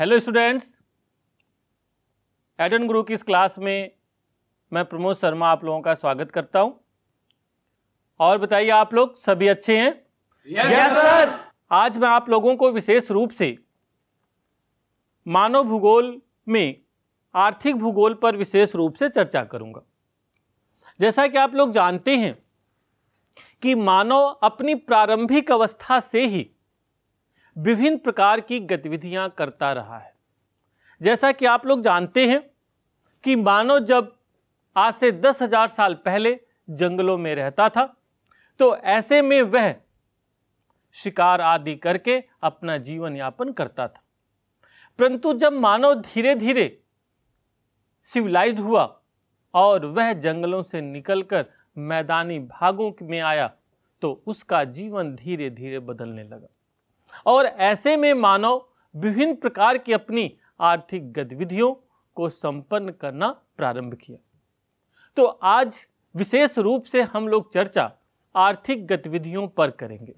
hello students Aiden गुरु की इस क्लास में मैं प्रमोद शर्मा आप लोगों का स्वागत करता हूं और बताइए आप लोग सभी अच्छे हैं यस yes, सर yes, आज मैं आप लोगों को विशेष रूप से मानव भूगोल में आर्थिक भूगोल पर विशेष रूप से चर्चा करूंगा जैसा कि आप लोग जानते हैं कि मानव अपनी प्रारंभिक अवस्था से ही विभिन्न प्रकार की गतिविधियां करता रहा है जैसा कि आप लोग जानते हैं कि मानव जब आज से दस हजार साल पहले जंगलों में रहता था तो ऐसे में वह शिकार आदि करके अपना जीवन यापन करता था परंतु जब मानव धीरे धीरे सिविलाइज हुआ और वह जंगलों से निकलकर मैदानी भागों में आया तो उसका जीवन धीरे धीरे बदलने लगा और ऐसे में मानव विभिन्न प्रकार की अपनी आर्थिक गतिविधियों को संपन्न करना प्रारंभ किया तो आज विशेष रूप से हम लोग चर्चा आर्थिक गतिविधियों पर करेंगे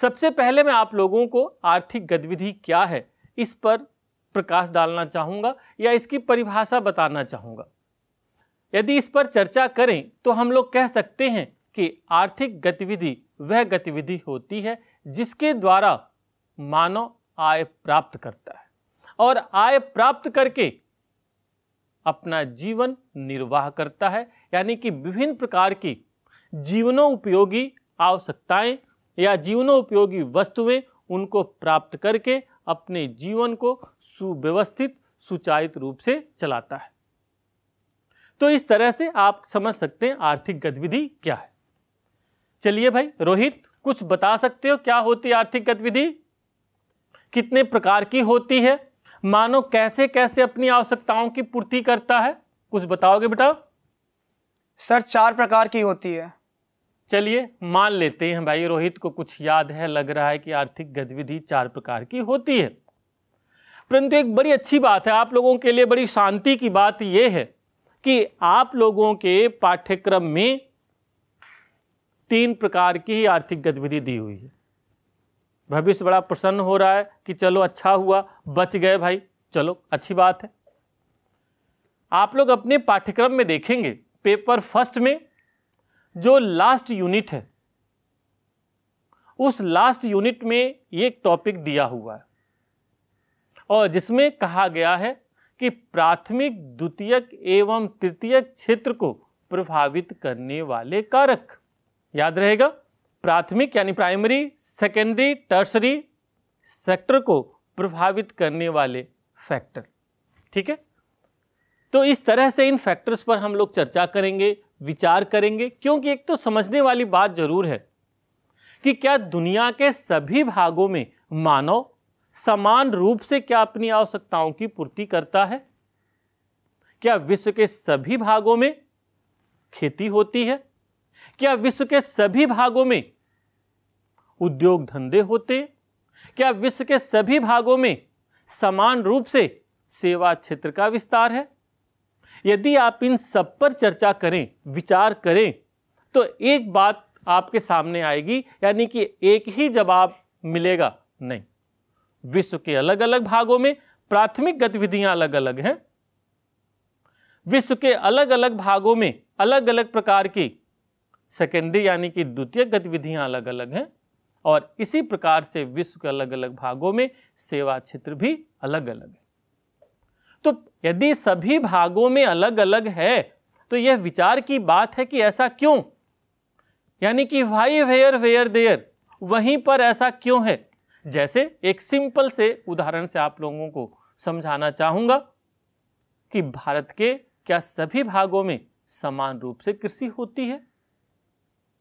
सबसे पहले मैं आप लोगों को आर्थिक गतिविधि क्या है इस पर प्रकाश डालना चाहूँगा या इसकी परिभाषा बताना चाहूँगा यदि इस पर चर्चा करें तो हम लोग कह सकते हैं कि आर्थिक गतिविधि वह गतिविधि होती है जिसके द्वारा मानव आय प्राप्त करता है और आय प्राप्त करके अपना जीवन निर्वाह करता है यानी कि विभिन्न प्रकार की जीवनोपयोगी आवश्यकताएं या जीवनोपयोगी वस्तुएं उनको प्राप्त करके अपने जीवन को सुव्यवस्थित सुचारित रूप से चलाता है तो इस तरह से आप समझ सकते हैं आर्थिक गतिविधि क्या है चलिए भाई रोहित कुछ बता सकते हो क्या होती आर्थिक गतिविधि कितने प्रकार की होती है मानव कैसे कैसे अपनी आवश्यकताओं की पूर्ति करता है कुछ बताओगे बेटा सर चार प्रकार की होती है चलिए मान लेते हैं भाई रोहित को कुछ याद है लग रहा है कि आर्थिक गतिविधि चार प्रकार की होती है परंतु एक बड़ी अच्छी बात है आप लोगों के लिए बड़ी शांति की बात यह है कि आप लोगों के पाठ्यक्रम में तीन प्रकार की ही आर्थिक गतिविधि दी हुई है भविष्य बड़ा प्रसन्न हो रहा है कि चलो अच्छा हुआ बच गए भाई चलो अच्छी बात है आप लोग अपने पाठ्यक्रम में देखेंगे पेपर फर्स्ट में जो लास्ट यूनिट है उस लास्ट यूनिट में ये टॉपिक दिया हुआ है और जिसमें कहा गया है कि प्राथमिक द्वितीयक एवं तृतीयक क्षेत्र को प्रभावित करने वाले कारक याद रहेगा प्राथमिक यानी प्राइमरी सेकेंडरी टर्सरी सेक्टर को प्रभावित करने वाले फैक्टर ठीक है तो इस तरह से इन फैक्टर्स पर हम लोग चर्चा करेंगे विचार करेंगे क्योंकि एक तो समझने वाली बात जरूर है कि क्या दुनिया के सभी भागों में मानव समान रूप से क्या अपनी आवश्यकताओं की पूर्ति करता है क्या विश्व के सभी भागों में खेती होती है क्या विश्व के सभी भागों में उद्योग धंधे होते क्या विश्व के सभी भागों में समान रूप से सेवा क्षेत्र का विस्तार है यदि आप इन सब पर चर्चा करें विचार करें तो एक बात आपके सामने आएगी यानी कि एक ही जवाब मिलेगा नहीं विश्व के अलग अलग भागों में प्राथमिक गतिविधियां अलग अलग हैं विश्व के अलग अलग भागों में अलग अलग प्रकार की सेकेंडरी यानी कि द्वितीय गतिविधियां अलग अलग हैं और इसी प्रकार से विश्व के अलग अलग भागों में सेवा क्षेत्र भी अलग अलग है तो यदि सभी भागों में अलग अलग है तो यह विचार की बात है कि ऐसा क्यों यानी कि वाई वेयर वेयर देयर वहीं पर ऐसा क्यों है जैसे एक सिंपल से उदाहरण से आप लोगों को समझाना चाहूंगा कि भारत के क्या सभी भागों में समान रूप से कृषि होती है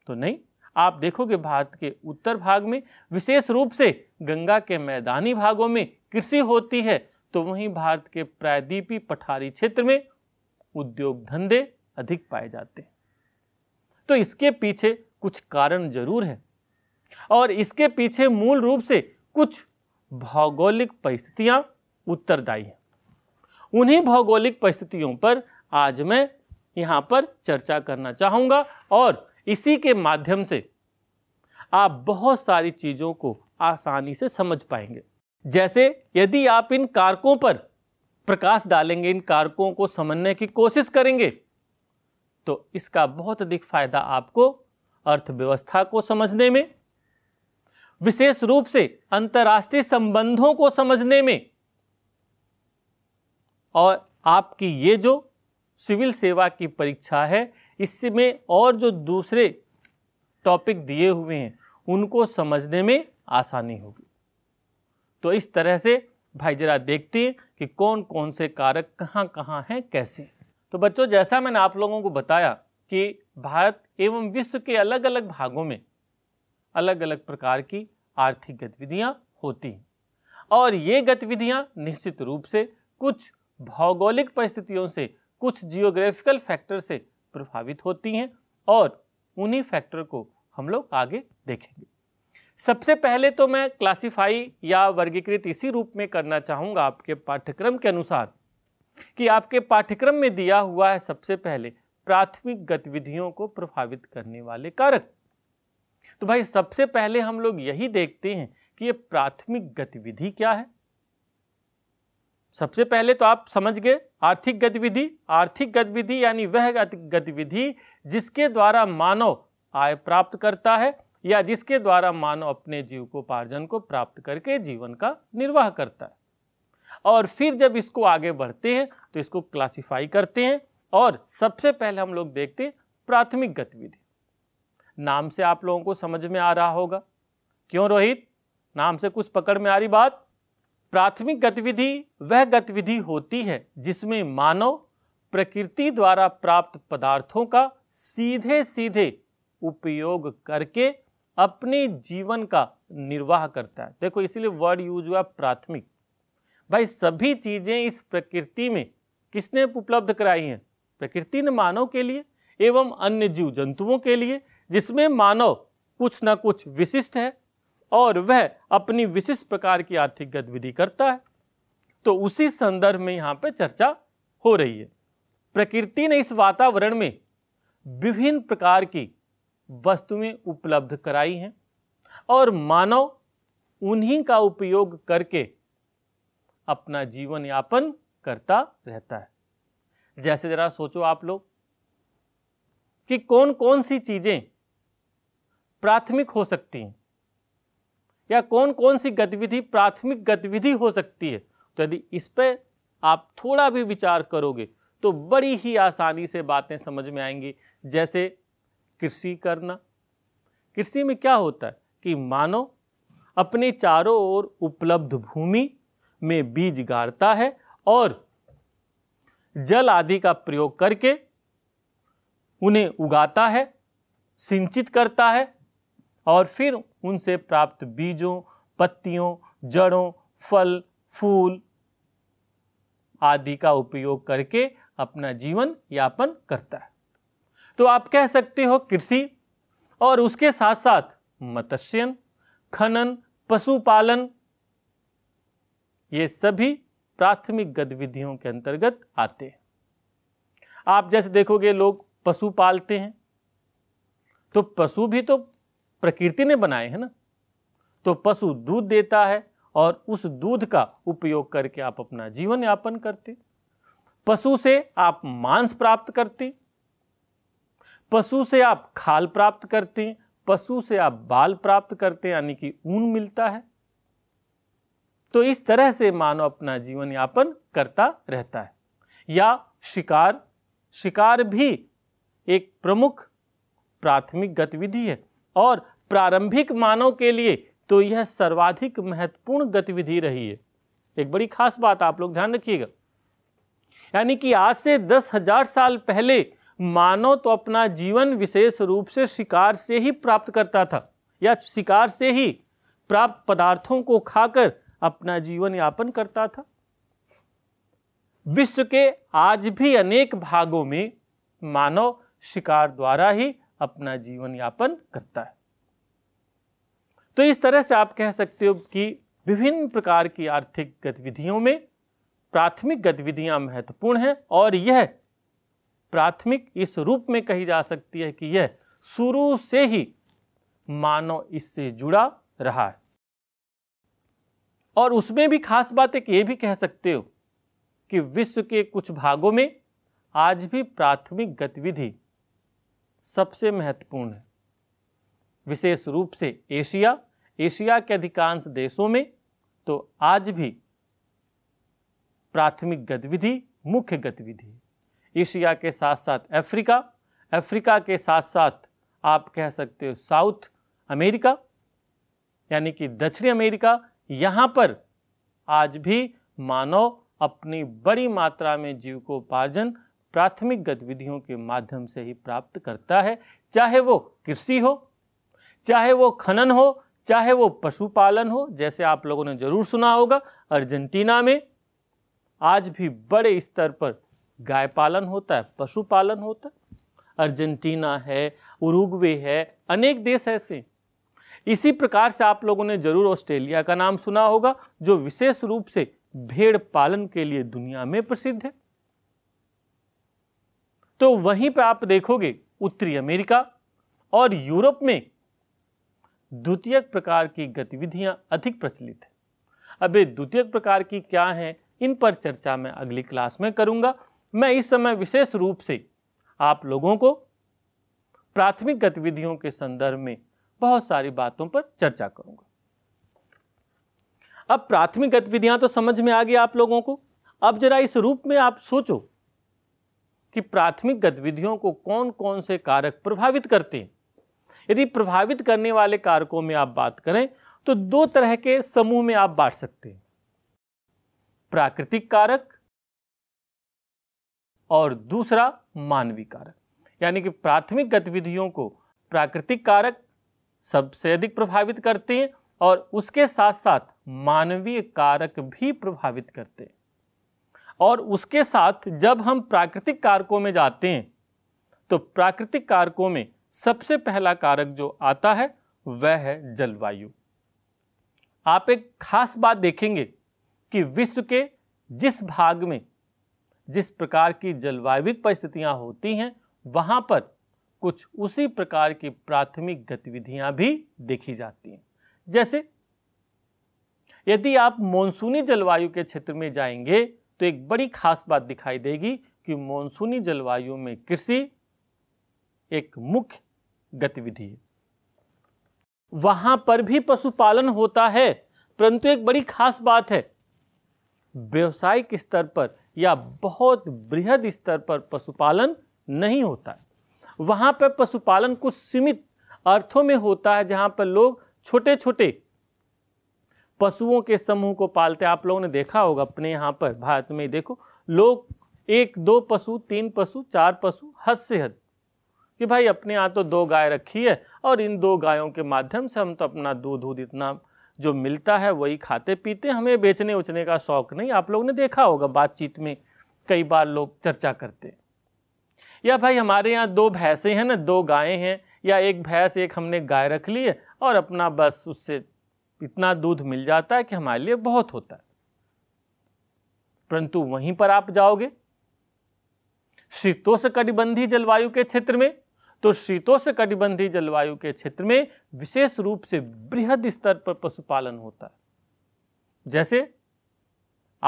तो नहीं आप देखोगे भारत के उत्तर भाग में विशेष रूप से गंगा के मैदानी भागों में कृषि होती है तो वहीं भारत के प्रायद्वीपी पठारी क्षेत्र में उद्योग धंधे अधिक पाए जाते हैं तो इसके पीछे कुछ कारण जरूर है और इसके पीछे मूल रूप से कुछ भौगोलिक परिस्थितियां उत्तरदायी हैं उन्हीं भौगोलिक परिस्थितियों पर आज मैं यहाँ पर चर्चा करना चाहूंगा और इसी के माध्यम से आप बहुत सारी चीज़ों को आसानी से समझ पाएंगे जैसे यदि आप इन कारकों पर प्रकाश डालेंगे इन कारकों को समझने की कोशिश करेंगे तो इसका बहुत अधिक फायदा आपको अर्थव्यवस्था को समझने में विशेष रूप से अंतर्राष्ट्रीय संबंधों को समझने में और आपकी ये जो सिविल सेवा की परीक्षा है इसमें और जो दूसरे टॉपिक दिए हुए हैं उनको समझने में आसानी होगी तो इस तरह से भाई जरा देखते हैं कि कौन कौन से कारक कहाँ कहाँ हैं कैसे तो बच्चों जैसा मैंने आप लोगों को बताया कि भारत एवं विश्व के अलग अलग भागों में अलग अलग प्रकार की आर्थिक गतिविधियाँ होती हैं और ये गतिविधियाँ निश्चित रूप से कुछ भौगोलिक परिस्थितियों से कुछ जियोग्राफिकल फैक्टर से प्रभावित होती हैं और उन्हीं फैक्टर को हम लोग आगे देखेंगे सबसे पहले तो मैं क्लासिफाई या वर्गीकृत इसी रूप में करना चाहूँगा आपके पाठ्यक्रम के अनुसार कि आपके पाठ्यक्रम में दिया हुआ है सबसे पहले प्राथमिक गतिविधियों को प्रभावित करने वाले कारक तो भाई सबसे पहले हम लोग यही देखते हैं कि ये प्राथमिक गतिविधि क्या है सबसे पहले तो आप समझ गए आर्थिक गतिविधि आर्थिक गतिविधि यानी वह गतिविधि जिसके द्वारा मानव आय प्राप्त करता है या जिसके द्वारा मानव अपने जीव को पार्जन को प्राप्त करके जीवन का निर्वाह करता है और फिर जब इसको आगे बढ़ते हैं तो इसको क्लासिफाई करते हैं और सबसे पहले हम लोग देखते हैं प्राथमिक गतिविधि नाम से आप लोगों को समझ में आ रहा होगा क्यों रोहित नाम से कुछ पकड़ में आ रही बात प्राथमिक गतिविधि वह गतिविधि होती है जिसमें मानव प्रकृति द्वारा प्राप्त पदार्थों का सीधे सीधे उपयोग करके अपने जीवन का निर्वाह करता है देखो इसलिए वर्ड यूज हुआ प्राथमिक भाई सभी चीज़ें इस प्रकृति में किसने उपलब्ध कराई हैं प्रकृति ने मानव के लिए एवं अन्य जीव जंतुओं के लिए जिसमें मानव कुछ ना कुछ विशिष्ट है और वह अपनी विशिष्ट प्रकार की आर्थिक गतिविधि करता है तो उसी संदर्भ में यहां पर चर्चा हो रही है प्रकृति ने इस वातावरण में विभिन्न प्रकार की वस्तुएं उपलब्ध कराई हैं और मानव उन्हीं का उपयोग करके अपना जीवन यापन करता रहता है जैसे जरा सोचो आप लोग कि कौन कौन सी चीजें प्राथमिक हो सकती हैं या कौन कौन सी गतिविधि प्राथमिक गतिविधि हो सकती है तो यदि इस पर आप थोड़ा भी विचार करोगे तो बड़ी ही आसानी से बातें समझ में आएंगी जैसे कृषि करना कृषि में क्या होता है कि मानो अपने चारों ओर उपलब्ध भूमि में बीज गाड़ता है और जल आदि का प्रयोग करके उन्हें उगाता है सिंचित करता है और फिर उनसे प्राप्त बीजों पत्तियों जड़ों फल फूल आदि का उपयोग करके अपना जीवन यापन करता है तो आप कह सकते हो कृषि और उसके साथ साथ मत्स्यन खनन पशुपालन ये सभी प्राथमिक गतिविधियों के अंतर्गत आते हैं आप जैसे देखोगे लोग पशु पालते हैं तो पशु भी तो प्रकृति ने बनाए हैं ना तो पशु दूध देता है और उस दूध का उपयोग करके आप अपना जीवन यापन करते पशु से आप मांस प्राप्त करते पशु से आप खाल प्राप्त करते हैं पशु से आप बाल प्राप्त करते यानी कि ऊन मिलता है तो इस तरह से मानव अपना जीवन यापन करता रहता है या शिकार शिकार भी एक प्रमुख प्राथमिक गतिविधि है और प्रारंभिक मानव के लिए तो यह सर्वाधिक महत्वपूर्ण गतिविधि रही है एक बड़ी खास बात आप लोग ध्यान रखिएगा यानी कि आज से दस हजार साल पहले मानव तो अपना जीवन विशेष रूप से शिकार से ही प्राप्त करता था या शिकार से ही प्राप्त पदार्थों को खाकर अपना जीवन यापन करता था विश्व के आज भी अनेक भागों में मानव शिकार द्वारा ही अपना जीवन यापन करता है तो इस तरह से आप कह सकते हो कि विभिन्न प्रकार की आर्थिक गतिविधियों में प्राथमिक गतिविधियां महत्वपूर्ण हैं और यह प्राथमिक इस रूप में कही जा सकती है कि यह शुरू से ही मानव इससे जुड़ा रहा है और उसमें भी खास बात एक ये भी कह सकते हो कि विश्व के कुछ भागों में आज भी प्राथमिक गतिविधि सबसे महत्वपूर्ण है विशेष रूप से एशिया एशिया के अधिकांश देशों में तो आज भी प्राथमिक गतिविधि मुख्य गतिविधि एशिया के साथ साथ अफ्रीका अफ्रीका के साथ साथ आप कह सकते हो साउथ अमेरिका यानी कि दक्षिणी अमेरिका यहाँ पर आज भी मानव अपनी बड़ी मात्रा में जीविकोपार्जन प्राथमिक गतिविधियों के माध्यम से ही प्राप्त करता है चाहे वो कृषि हो चाहे वो खनन हो चाहे वो पशुपालन हो जैसे आप लोगों ने जरूर सुना होगा अर्जेंटीना में आज भी बड़े स्तर पर गाय पालन होता है पशुपालन होता है अर्जेंटीना है उरुग्वे है अनेक देश ऐसे इसी प्रकार से आप लोगों ने जरूर ऑस्ट्रेलिया का नाम सुना होगा जो विशेष रूप से भेड़ पालन के लिए दुनिया में प्रसिद्ध है तो वहीं पर आप देखोगे उत्तरी अमेरिका और यूरोप में द्वितीय प्रकार की गतिविधियां अधिक प्रचलित हैं अब ये द्वितीय प्रकार की क्या हैं इन पर चर्चा मैं अगली क्लास में करूंगा मैं इस समय विशेष रूप से आप लोगों को प्राथमिक गतिविधियों के संदर्भ में बहुत सारी बातों पर चर्चा करूंगा अब प्राथमिक गतिविधियां तो समझ में आ गई आप लोगों को अब जरा इस रूप में आप सोचो कि प्राथमिक गतिविधियों को कौन कौन से कारक प्रभावित करते हैं यदि प्रभावित करने वाले कारकों में आप बात करें तो दो तरह के समूह में आप बांट सकते हैं प्राकृतिक कारक और दूसरा मानवीय कारक यानी कि प्राथमिक गतिविधियों को प्राकृतिक कारक सबसे अधिक प्रभावित करते हैं और उसके साथ साथ मानवीय कारक भी प्रभावित करते हैं और उसके साथ जब हम प्राकृतिक कारकों में जाते हैं तो प्राकृतिक कारकों में सबसे पहला कारक जो आता है वह है जलवायु आप एक खास बात देखेंगे कि विश्व के जिस भाग में जिस प्रकार की जलवायुविक परिस्थितियां होती हैं वहां पर कुछ उसी प्रकार की प्राथमिक गतिविधियां भी देखी जाती हैं जैसे यदि आप मानसूनी जलवायु के क्षेत्र में जाएंगे तो एक बड़ी खास बात दिखाई देगी कि मानसूनी जलवायु में कृषि एक मुख्य गतिविधि वहां पर भी पशुपालन होता है परंतु एक बड़ी खास बात है व्यवसायिक स्तर पर या बहुत बृहद स्तर पर पशुपालन नहीं होता है वहां पर पशुपालन कुछ सीमित अर्थों में होता है जहां पर लोग छोटे छोटे पशुओं के समूह को पालते आप लोगों ने देखा होगा अपने यहां पर भारत में देखो लोग एक दो पशु तीन पशु चार पशु हद से हद कि भाई अपने यहाँ तो दो गाय रखी है और इन दो गायों के माध्यम से हम तो अपना दूध वूध इतना जो मिलता है वही खाते पीते हमें बेचने उचने का शौक नहीं आप लोगों ने देखा होगा बातचीत में कई बार लोग चर्चा करते या भाई हमारे यहाँ दो भैंसे हैं ना दो गायें हैं या एक भैंस एक हमने गाय रख ली है और अपना बस उससे इतना दूध मिल जाता है कि हमारे लिए बहुत होता है परंतु वहीं पर आप जाओगे शीतोष कटिबंधी जलवायु के क्षेत्र में तो शीतोष कटिबंधी जलवायु के क्षेत्र में विशेष रूप से बृहद स्तर पर पशुपालन होता है जैसे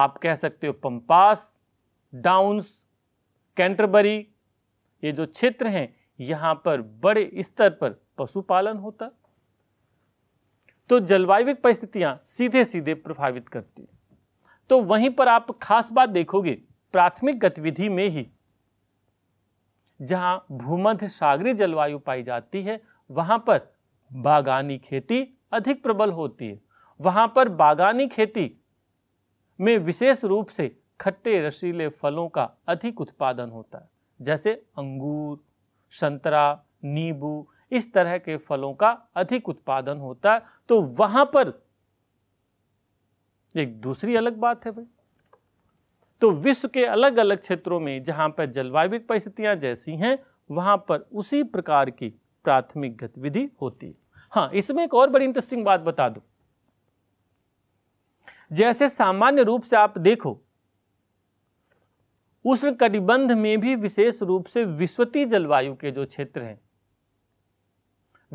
आप कह सकते हो पंपास डाउन्स कैंटरबरी ये जो क्षेत्र हैं यहां पर बड़े स्तर पर पशुपालन होता तो जलवायु परिस्थितियां सीधे सीधे प्रभावित करती तो वहीं पर आप खास बात देखोगे प्राथमिक गतिविधि में ही जहां भूमध्य सागरी जलवायु पाई जाती है वहां पर बागानी खेती अधिक प्रबल होती है वहां पर बागानी खेती में विशेष रूप से खट्टे रसीले फलों का अधिक उत्पादन होता है जैसे अंगूर संतरा नींबू इस तरह के फलों का अधिक उत्पादन होता है तो वहां पर एक दूसरी अलग बात है भाई तो विश्व के अलग अलग क्षेत्रों में जहाँ पर जलवायु परिस्थितियाँ जैसी हैं वहाँ पर उसी प्रकार की प्राथमिक गतिविधि होती है हाँ इसमें एक और बड़ी इंटरेस्टिंग बात बता दो जैसे सामान्य रूप से आप देखो उष्ण कटिबंध में भी विशेष रूप से विश्वती जलवायु के जो क्षेत्र हैं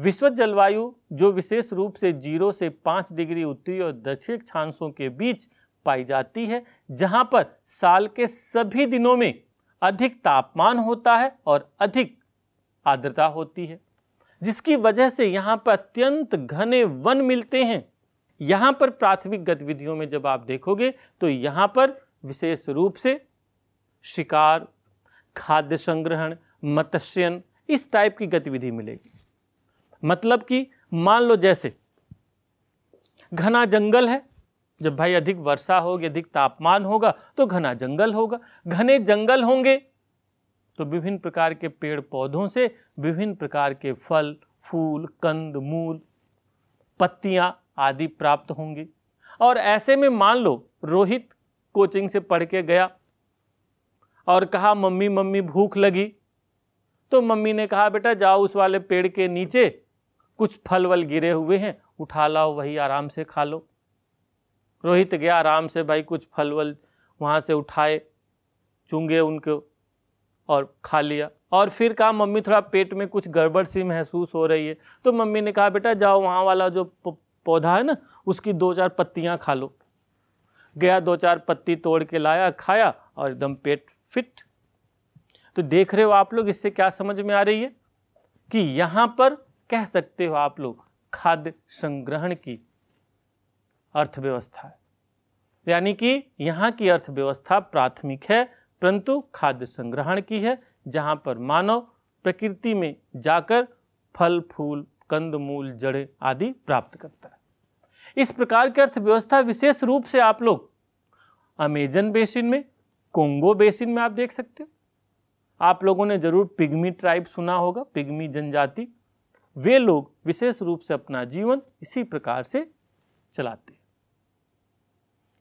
विश्वत जलवायु जो विशेष रूप से जीरो से पांच डिग्री उत्तरी और दक्षिण छांसों के बीच पाई जाती है जहां पर साल के सभी दिनों में अधिक तापमान होता है और अधिक आर्द्रता होती है जिसकी वजह से यहां पर अत्यंत घने वन मिलते हैं यहां पर प्राथमिक गतिविधियों में जब आप देखोगे तो यहां पर विशेष रूप से शिकार खाद्य संग्रहण मत्स्यन इस टाइप की गतिविधि मिलेगी मतलब कि मान लो जैसे घना जंगल है जब भाई अधिक वर्षा होगी अधिक तापमान होगा तो घना जंगल होगा घने जंगल होंगे तो विभिन्न प्रकार के पेड़ पौधों से विभिन्न प्रकार के फल फूल कंद मूल पत्तियाँ आदि प्राप्त होंगी और ऐसे में मान लो रोहित कोचिंग से पढ़ के गया और कहा मम्मी मम्मी भूख लगी तो मम्मी ने कहा बेटा जाओ उस वाले पेड़ के नीचे कुछ फल वल गिरे हुए हैं उठा लाओ वही आराम से खा लो रोहित गया आराम से भाई कुछ फल वल वहाँ से उठाए चूंगे उनको और खा लिया और फिर कहा मम्मी थोड़ा पेट में कुछ गड़बड़ सी महसूस हो रही है तो मम्मी ने कहा बेटा जाओ वहाँ वाला जो पौधा है ना उसकी दो चार पत्तियाँ खा लो गया दो चार पत्ती तोड़ के लाया खाया और एकदम पेट फिट तो देख रहे हो आप लोग इससे क्या समझ में आ रही है कि यहाँ पर कह सकते हो आप लोग खाद्य संग्रहण की अर्थव्यवस्था है यानी कि यहाँ की अर्थव्यवस्था प्राथमिक है परंतु खाद्य संग्रहण की है जहाँ पर मानव प्रकृति में जाकर फल फूल कंद मूल जड़ें आदि प्राप्त करता है इस प्रकार की अर्थव्यवस्था विशेष रूप से आप लोग अमेजन बेसिन में कोंगो बेसिन में आप देख सकते हो आप लोगों ने जरूर पिग्मी ट्राइब सुना होगा पिग्मी जनजाति वे लोग विशेष रूप से अपना जीवन इसी प्रकार से चलाते हैं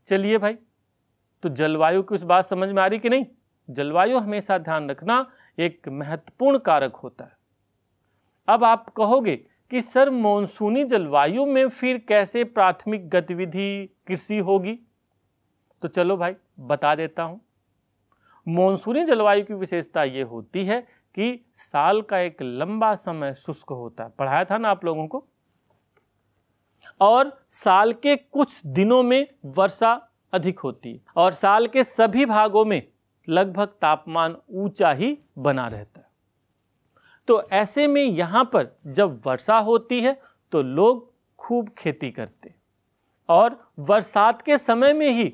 चलिए भाई तो जलवायु की उस बात समझ में आ रही कि नहीं जलवायु हमेशा ध्यान रखना एक महत्वपूर्ण कारक होता है अब आप कहोगे कि सर मानसूनी जलवायु में फिर कैसे प्राथमिक गतिविधि कृषि होगी तो चलो भाई बता देता हूं मानसूनी जलवायु की विशेषता यह होती है कि साल का एक लंबा समय शुष्क होता है पढ़ाया था ना आप लोगों को और साल के कुछ दिनों में वर्षा अधिक होती है और साल के सभी भागों में लगभग तापमान ऊंचा ही बना रहता है तो ऐसे में यहाँ पर जब वर्षा होती है तो लोग खूब खेती करते और बरसात के समय में ही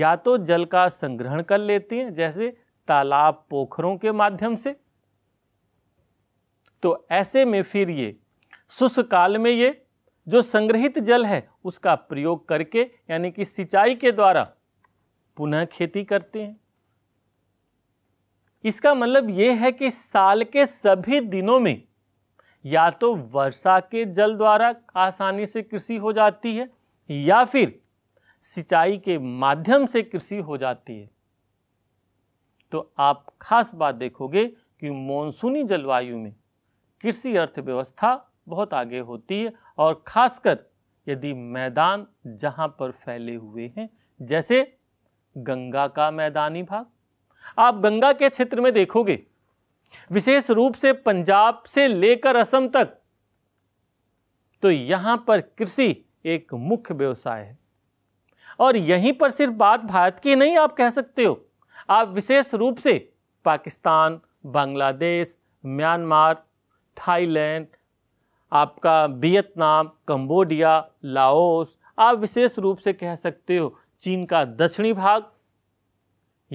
या तो जल का संग्रहण कर लेते हैं जैसे तालाब पोखरों के माध्यम से तो ऐसे में फिर ये शुष्क काल में ये जो संग्रहित जल है उसका प्रयोग करके यानी कि सिंचाई के द्वारा पुनः खेती करते हैं इसका मतलब ये है कि साल के सभी दिनों में या तो वर्षा के जल द्वारा आसानी से कृषि हो जाती है या फिर सिंचाई के माध्यम से कृषि हो जाती है तो आप खास बात देखोगे कि मॉनसूनी जलवायु में कृषि अर्थव्यवस्था बहुत आगे होती है और खासकर यदि मैदान जहां पर फैले हुए हैं जैसे गंगा का मैदानी भाग आप गंगा के क्षेत्र में देखोगे विशेष रूप से पंजाब से लेकर असम तक तो यहां पर कृषि एक मुख्य व्यवसाय है और यहीं पर सिर्फ बात भारत की नहीं आप कह सकते हो आप विशेष रूप से पाकिस्तान बांग्लादेश म्यांमार थाईलैंड आपका वियतनाम कंबोडिया लाओस आप विशेष रूप से कह सकते हो चीन का दक्षिणी भाग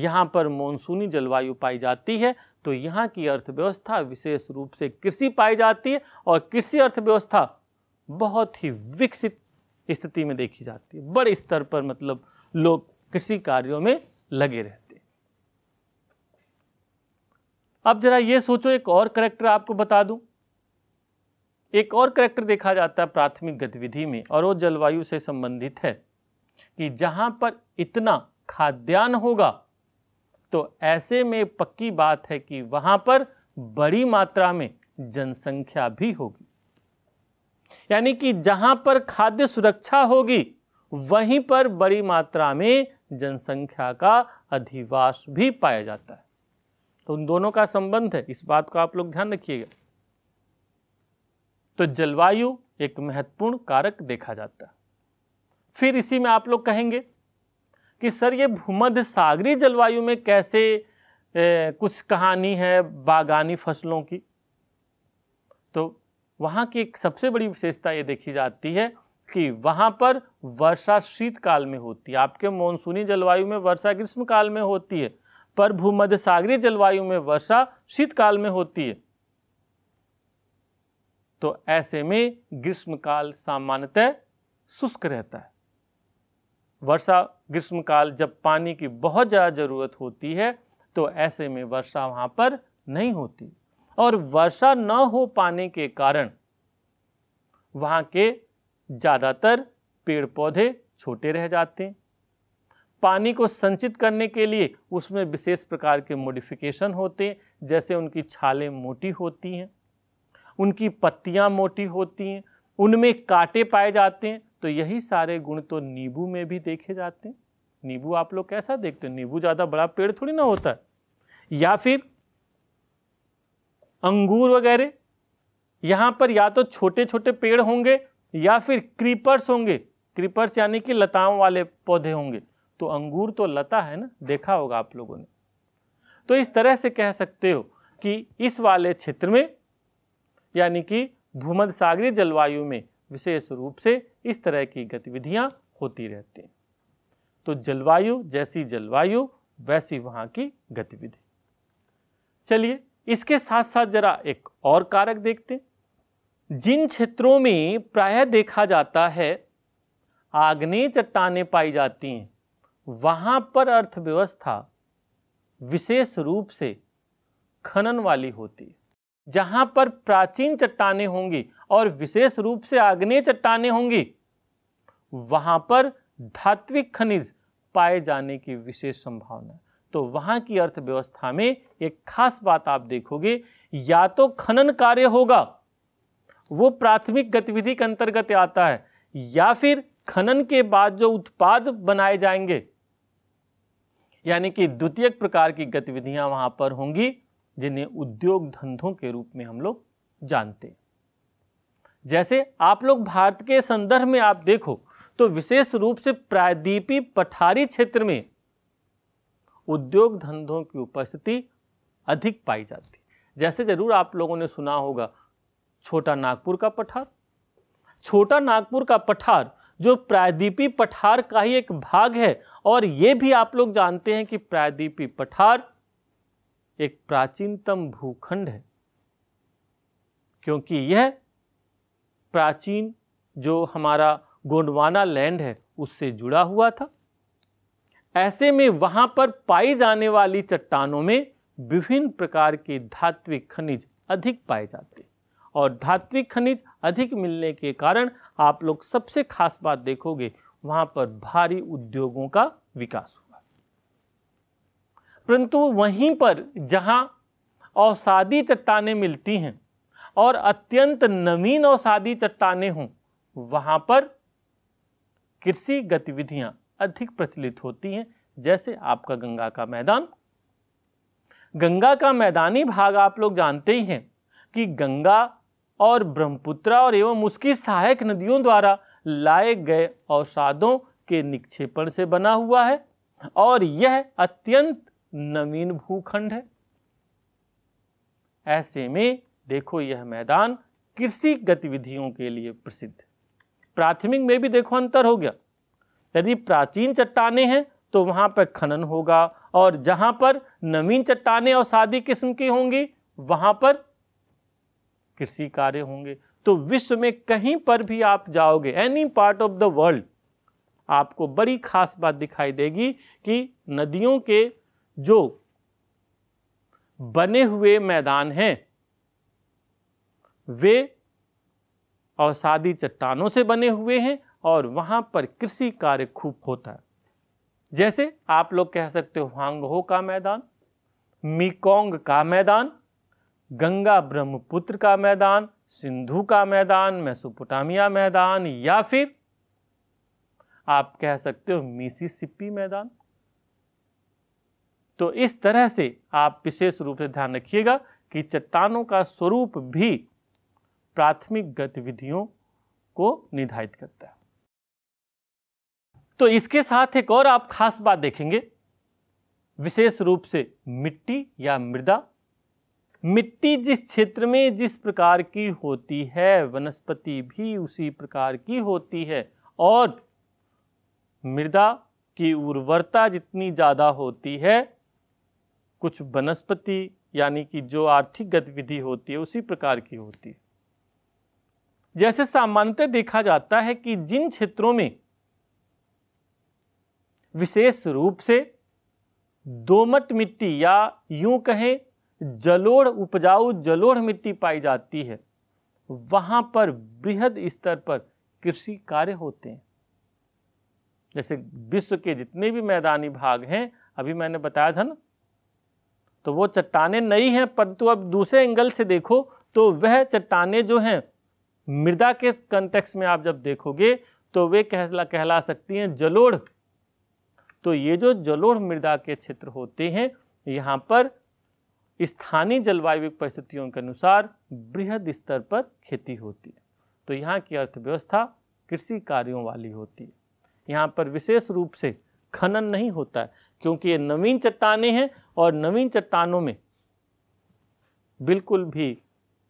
यहाँ पर मानसूनी जलवायु पाई जाती है तो यहाँ की अर्थव्यवस्था विशेष रूप से कृषि पाई जाती है और कृषि अर्थव्यवस्था बहुत ही विकसित स्थिति में देखी जाती है बड़े स्तर पर मतलब लोग कृषि कार्यों में लगे रहते हैं अब जरा ये सोचो एक और करेक्टर आपको बता दूं एक और करेक्टर देखा जाता है प्राथमिक गतिविधि में और वो जलवायु से संबंधित है कि जहां पर इतना खाद्यान्न होगा तो ऐसे में पक्की बात है कि वहां पर बड़ी मात्रा में जनसंख्या भी होगी यानी कि जहां पर खाद्य सुरक्षा होगी वहीं पर बड़ी मात्रा में जनसंख्या का अधिवास भी पाया जाता है तो उन दोनों का संबंध है इस बात को आप लोग ध्यान रखिएगा तो जलवायु एक महत्वपूर्ण कारक देखा जाता फिर इसी में आप लोग कहेंगे कि सर ये भूमध्य सागरी जलवायु में कैसे ए, कुछ कहानी है बागानी फसलों की तो वहाँ की एक सबसे बड़ी विशेषता ये देखी जाती है कि वहाँ पर वर्षा शीतकाल में होती है आपके मानसूनी जलवायु में वर्षा ग्रीष्म काल में होती है पर भूमध्य सागरी जलवायु में वर्षा शीतकाल में होती है तो ऐसे में ग्रीष्मकाल सामान्यतः शुष्क रहता है वर्षा ग्रीष्मकाल जब पानी की बहुत ज़्यादा ज़रूरत होती है तो ऐसे में वर्षा वहाँ पर नहीं होती और वर्षा न हो पाने के कारण वहाँ के ज़्यादातर पेड़ पौधे छोटे रह जाते हैं पानी को संचित करने के लिए उसमें विशेष प्रकार के मॉडिफिकेशन होते हैं जैसे उनकी छालें मोटी होती हैं उनकी पत्तियाँ मोटी होती हैं उनमें कांटे पाए जाते हैं तो यही सारे गुण तो नींबू में भी देखे जाते हैं नींबू आप लोग कैसा देखते हो नींबू ज़्यादा बड़ा पेड़ थोड़ी ना होता है या फिर अंगूर वगैरह यहाँ पर या तो छोटे छोटे पेड़ होंगे या फिर क्रीपर्स होंगे क्रीपर्स यानी कि लताओं वाले पौधे होंगे तो अंगूर तो लता है ना देखा होगा आप लोगों ने तो इस तरह से कह सकते हो कि इस वाले क्षेत्र में यानी कि भूमध सागरी जलवायु में विशेष रूप से इस तरह की गतिविधियां होती रहती हैं तो जलवायु जैसी जलवायु वैसी वहां की गतिविधि चलिए इसके साथ साथ जरा एक और कारक देखते हैं जिन क्षेत्रों में प्रायः देखा जाता है आग्नेय चट्टाने पाई जाती हैं वहां पर अर्थव्यवस्था विशेष रूप से खनन वाली होती है जहां पर प्राचीन चट्टाने होंगी और विशेष रूप से आग्नेय चट्टाने होंगी वहां पर धात्विक खनिज पाए जाने की विशेष संभावना तो वहां की अर्थव्यवस्था में एक खास बात आप देखोगे या तो खनन कार्य होगा वो प्राथमिक गतिविधि के अंतर्गत आता है या फिर खनन के बाद जो उत्पाद बनाए जाएंगे यानी कि द्वितीय प्रकार की गतिविधियां वहां पर होंगी जिन्हें उद्योग धंधों के रूप में हम लोग जानते हैं जैसे आप लोग भारत के संदर्भ में आप देखो तो विशेष रूप से प्रायद्वीपी पठारी क्षेत्र में उद्योग धंधों की उपस्थिति अधिक पाई जाती है जैसे जरूर आप लोगों ने सुना होगा छोटा नागपुर का पठार छोटा नागपुर का पठार जो प्रायद्वीपी पठार का ही एक भाग है और ये भी आप लोग जानते हैं कि प्रायद्वीपी पठार एक प्राचीनतम भूखंड है क्योंकि यह प्राचीन जो हमारा गोंडवाना लैंड है उससे जुड़ा हुआ था ऐसे में वहां पर पाई जाने वाली चट्टानों में विभिन्न प्रकार के धात्विक खनिज अधिक पाए जाते हैं और धात्विक खनिज अधिक मिलने के कारण आप लोग सबसे खास बात देखोगे वहां पर भारी उद्योगों का विकास हुआ परंतु वहीं पर जहां औसादी चट्टाने मिलती हैं और अत्यंत नवीन औसादी चट्टाने हों वहां पर कृषि गतिविधियां अधिक प्रचलित होती हैं जैसे आपका गंगा का मैदान गंगा का मैदानी भाग आप लोग जानते ही हैं कि गंगा और ब्रह्मपुत्रा और एवं उसकी सहायक नदियों द्वारा लाए गए औसादों के निक्षेपण से बना हुआ है और यह अत्यंत नवीन भूखंड है ऐसे में देखो यह मैदान कृषि गतिविधियों के लिए प्रसिद्ध प्राथमिक में भी देखो अंतर हो गया यदि प्राचीन चट्टाने हैं तो वहां पर खनन होगा और जहां पर नवीन चट्टाने और सादी किस्म की होंगी वहां पर कृषि कार्य होंगे तो विश्व में कहीं पर भी आप जाओगे any part of the world आपको बड़ी खास बात दिखाई देगी कि नदियों के जो बने हुए मैदान हैं वे अवसादी चट्टानों से बने हुए हैं और वहाँ पर कृषि कार्य खूब होता है जैसे आप लोग कह सकते हो हांगहो का मैदान मीकोंग का मैदान गंगा ब्रह्मपुत्र का मैदान सिंधु का मैदान मेसोपोटामिया मैदान या फिर आप कह सकते हो मिसिसिपी मैदान तो इस तरह से आप विशेष रूप से ध्यान रखिएगा कि चट्टानों का स्वरूप भी प्राथमिक गतिविधियों को निर्धारित करता है तो इसके साथ एक और आप खास बात देखेंगे विशेष रूप से मिट्टी या मृदा मिट्टी जिस क्षेत्र में जिस प्रकार की होती है वनस्पति भी उसी प्रकार की होती है और मृदा की उर्वरता जितनी ज़्यादा होती है कुछ वनस्पति यानी कि जो आर्थिक गतिविधि होती है उसी प्रकार की होती है जैसे सामान्यतः देखा जाता है कि जिन क्षेत्रों में विशेष रूप से दोमट मिट्टी या यूं कहें जलोढ़ उपजाऊ जलोढ़ मिट्टी पाई जाती है वहां पर बृहद स्तर पर कृषि कार्य होते हैं जैसे विश्व के जितने भी मैदानी भाग हैं अभी मैंने बताया था ना तो वो चट्टानें नई हैं परंतु अब दूसरे एंगल से देखो तो वह चट्टानें जो हैं मृदा के कंटेक्स में आप जब देखोगे तो वे कहला कहला सकती हैं जलोढ़ तो ये जो जलोढ़ मृदा के क्षेत्र होते हैं यहाँ पर स्थानीय जलवायु परिस्थितियों के अनुसार बृहद स्तर पर खेती होती है तो यहाँ की अर्थव्यवस्था कृषि कार्यों वाली होती है यहाँ पर विशेष रूप से खनन नहीं होता है क्योंकि ये नवीन चट्टाने हैं और नवीन चट्टानों में बिल्कुल भी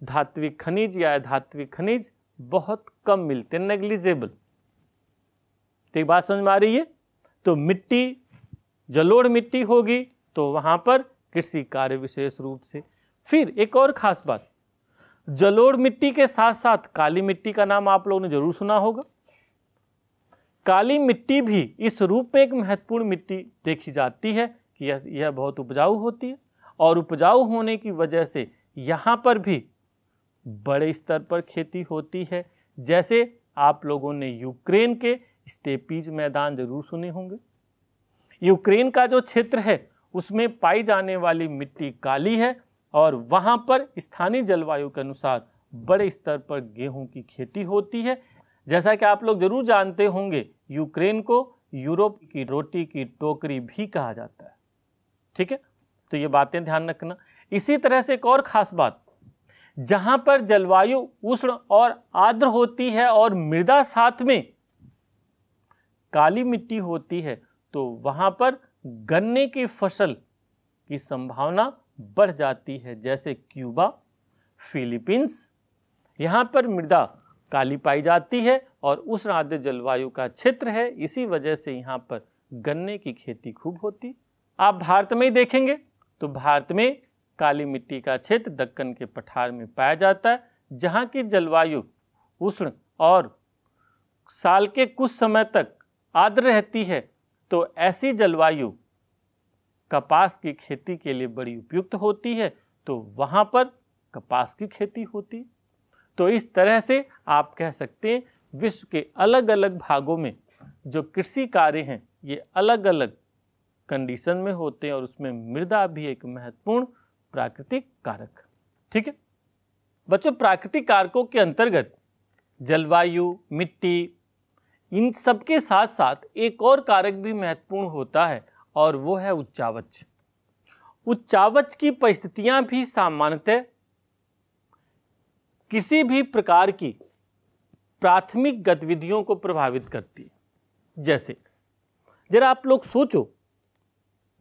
धात्विक खनिज या धात्विक खनिज बहुत कम मिलते नेग्लिजेबल ठीक तो बात समझ में आ रही है तो मिट्टी जलोड़ मिट्टी होगी तो वहां पर कृषि कार्य विशेष रूप से फिर एक और खास बात जलोड़ मिट्टी के साथ साथ काली मिट्टी का नाम आप लोगों ने जरूर सुना होगा काली मिट्टी भी इस रूप में एक महत्वपूर्ण मिट्टी देखी जाती है कि यह यह बहुत उपजाऊ होती है और उपजाऊ होने की वजह से यहाँ पर भी बड़े स्तर पर खेती होती है जैसे आप लोगों ने यूक्रेन के स्टेपीज मैदान जरूर सुने होंगे यूक्रेन का जो क्षेत्र है उसमें पाई जाने वाली मिट्टी काली है और वहाँ पर स्थानीय जलवायु के अनुसार बड़े स्तर पर गेहूं की खेती होती है जैसा कि आप लोग जरूर जानते होंगे यूक्रेन को यूरोप की रोटी की टोकरी भी कहा जाता है ठीक है तो ये बातें ध्यान रखना इसी तरह से एक और ख़ास बात जहां पर जलवायु उष्ण और आर्द्र होती है और मृदा साथ में काली मिट्टी होती है तो वहां पर गन्ने की फसल की संभावना बढ़ जाती है जैसे क्यूबा फिलीपींस यहां पर मृदा काली पाई जाती है और उष्ण आर्द्र जलवायु का क्षेत्र है इसी वजह से यहाँ पर गन्ने की खेती खूब होती है आप भारत में ही देखेंगे तो भारत में काली मिट्टी का क्षेत्र दक्कन के पठार में पाया जाता है जहाँ की जलवायु उष्ण और साल के कुछ समय तक आर्द्र रहती है तो ऐसी जलवायु कपास की खेती के लिए बड़ी उपयुक्त होती है तो वहाँ पर कपास की खेती होती तो इस तरह से आप कह सकते हैं विश्व के अलग अलग भागों में जो कृषि कार्य हैं ये अलग अलग कंडीशन में होते हैं और उसमें मृदा भी एक महत्वपूर्ण प्राकृतिक कारक ठीक है बच्चों प्राकृतिक कारकों के अंतर्गत जलवायु मिट्टी इन सबके साथ साथ एक और कारक भी महत्वपूर्ण होता है और वो है उच्चावच उच्चावच की परिस्थितियां भी सामान्यतः किसी भी प्रकार की प्राथमिक गतिविधियों को प्रभावित करती है जैसे जरा आप लोग सोचो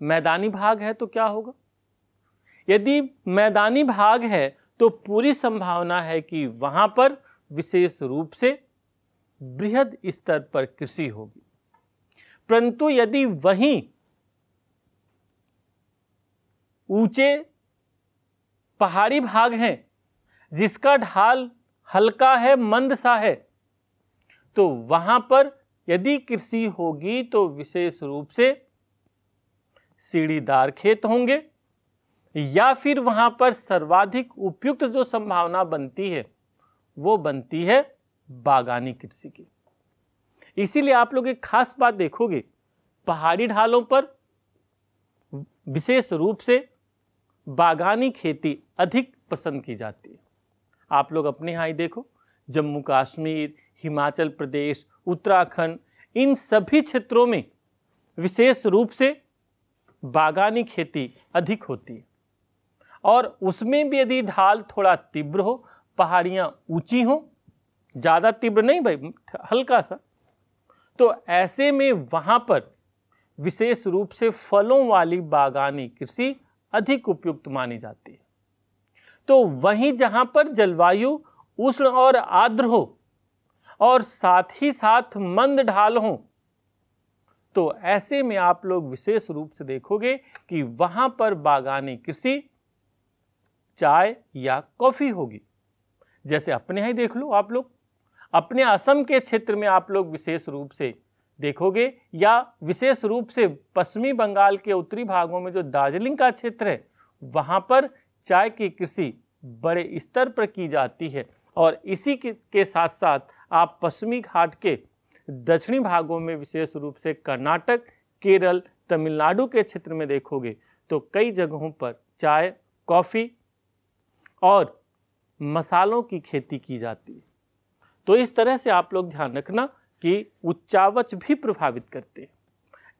मैदानी भाग है तो क्या होगा यदि मैदानी भाग है तो पूरी संभावना है कि वहां पर विशेष रूप से बृहद स्तर पर कृषि होगी परंतु यदि वहीं ऊंचे पहाड़ी भाग हैं जिसका ढाल हल्का है मंद सा है तो वहां पर यदि कृषि होगी तो विशेष रूप से सीढ़ीदार खेत होंगे या फिर वहां पर सर्वाधिक उपयुक्त जो संभावना बनती है वो बनती है बागानी कृषि की इसीलिए आप लोग एक खास बात देखोगे पहाड़ी ढालों पर विशेष रूप से बागानी खेती अधिक पसंद की जाती है आप लोग अपने यहाँ ही देखो जम्मू कश्मीर हिमाचल प्रदेश उत्तराखंड इन सभी क्षेत्रों में विशेष रूप से बागानी खेती अधिक होती है और उसमें भी यदि ढाल थोड़ा तीव्र हो पहाड़ियाँ ऊंची हो ज़्यादा तीव्र नहीं भाई हल्का सा तो ऐसे में वहाँ पर विशेष रूप से फलों वाली बागानी कृषि अधिक उपयुक्त मानी जाती है तो वहीं जहाँ पर जलवायु उष्ण और आर्द्र हो और साथ ही साथ मंद ढाल हों तो ऐसे में आप लोग विशेष रूप से देखोगे कि वहां पर बागानी कृषि चाय या कॉफी होगी जैसे अपने ही देख लो आप लोग अपने असम के क्षेत्र में आप लोग विशेष रूप से देखोगे या विशेष रूप से पश्चिमी बंगाल के उत्तरी भागों में जो दार्जिलिंग का क्षेत्र है वहां पर चाय की कृषि बड़े स्तर पर की जाती है और इसी के साथ साथ आप पश्चिमी घाट के दक्षिणी भागों में विशेष रूप से कर्नाटक केरल तमिलनाडु के क्षेत्र में देखोगे तो कई जगहों पर चाय कॉफ़ी और मसालों की खेती की जाती है तो इस तरह से आप लोग ध्यान रखना कि उच्चावच भी प्रभावित करते हैं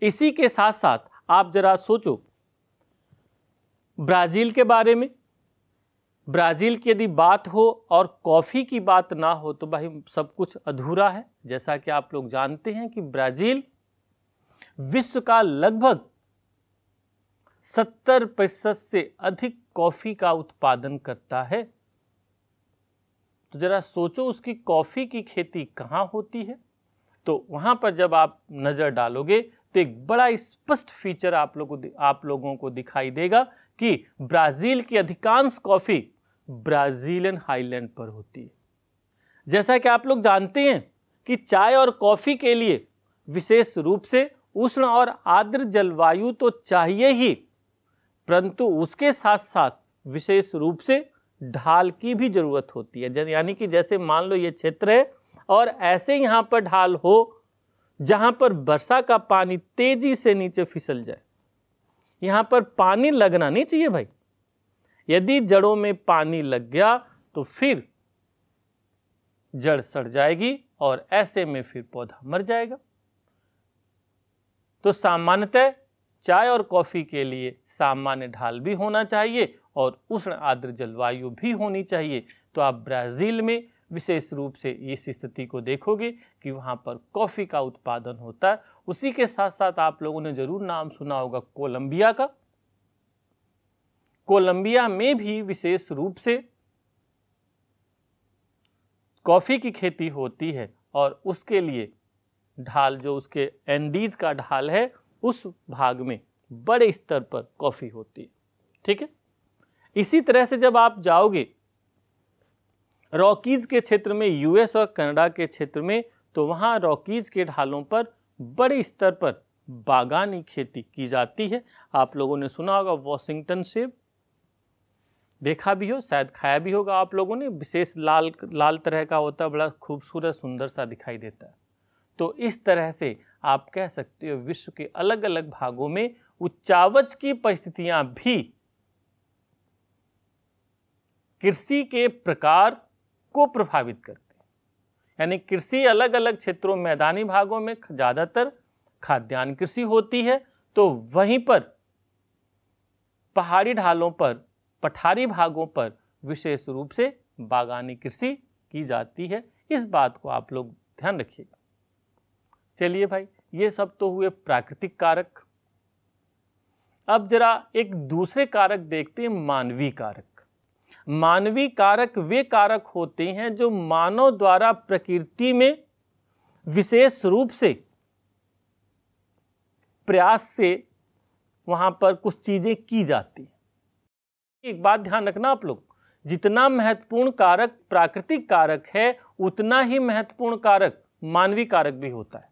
इसी के साथ साथ आप जरा सोचो ब्राज़ील के बारे में ब्राज़ील की यदि बात हो और कॉफ़ी की बात ना हो तो भाई सब कुछ अधूरा है जैसा कि आप लोग जानते हैं कि ब्राज़ील विश्व का लगभग 70 प्रतिशत से अधिक कॉफ़ी का उत्पादन करता है तो ज़रा सोचो उसकी कॉफ़ी की खेती कहाँ होती है तो वहाँ पर जब आप नज़र डालोगे तो एक बड़ा स्पष्ट फीचर आप लोगों आप लोगों को दिखाई देगा कि ब्राज़ील की अधिकांश कॉफ़ी ब्राज़ीलियन हाईलैंड पर होती है जैसा कि आप लोग जानते हैं कि चाय और कॉफ़ी के लिए विशेष रूप से उष्ण और आर्द्र जलवायु तो चाहिए ही परंतु उसके साथ साथ विशेष रूप से ढाल की भी ज़रूरत होती है यानी कि जैसे मान लो ये क्षेत्र है और ऐसे यहाँ पर ढाल हो जहाँ पर वर्षा का पानी तेज़ी से नीचे फिसल जाए यहाँ पर पानी लगना नहीं चाहिए भाई यदि जड़ों में पानी लग गया तो फिर जड़ सड़ जाएगी और ऐसे में फिर पौधा मर जाएगा तो सामान्यतः चाय और कॉफ़ी के लिए सामान्य ढाल भी होना चाहिए और उष्ण आर्द्र जलवायु भी होनी चाहिए तो आप ब्राज़ील में विशेष रूप से इस स्थिति को देखोगे कि वहाँ पर कॉफ़ी का उत्पादन होता है उसी के साथ साथ आप लोगों ने ज़रूर नाम सुना होगा कोलंबिया का कोलंबिया में भी विशेष रूप से कॉफ़ी की खेती होती है और उसके लिए ढाल जो उसके एंडीज का ढाल है उस भाग में बड़े स्तर पर कॉफ़ी होती है ठीक है इसी तरह से जब आप जाओगे रॉकीज़ के क्षेत्र में यूएस और कनाडा के क्षेत्र में तो वहां रॉकीज़ के ढालों पर बड़े स्तर पर बागानी खेती की जाती है आप लोगों ने सुना होगा वॉशिंगटन सेब देखा भी हो शायद खाया भी होगा आप लोगों ने विशेष लाल लाल तरह का होता है बड़ा खूबसूरत सुंदर सा दिखाई देता है तो इस तरह से आप कह सकते हो विश्व के अलग अलग भागों में उच्चावच की परिस्थितियां भी कृषि के प्रकार को प्रभावित करते हैं यानी कृषि अलग अलग क्षेत्रों मैदानी भागों में ज़्यादातर खाद्यान्न कृषि होती है तो वहीं पर पहाड़ी ढालों पर पठारी भागों पर विशेष रूप से बागानी कृषि की जाती है इस बात को आप लोग ध्यान रखिएगा चलिए भाई ये सब तो हुए प्राकृतिक कारक अब जरा एक दूसरे कारक देखते हैं मानवीय कारक मानवीय कारक वे कारक होते हैं जो मानव द्वारा प्रकृति में विशेष रूप से प्रयास से वहां पर कुछ चीजें की जाती हैं एक बात ध्यान रखना आप लोग जितना महत्वपूर्ण कारक प्राकृतिक कारक है उतना ही महत्वपूर्ण कारक मानवीय कारक भी होता है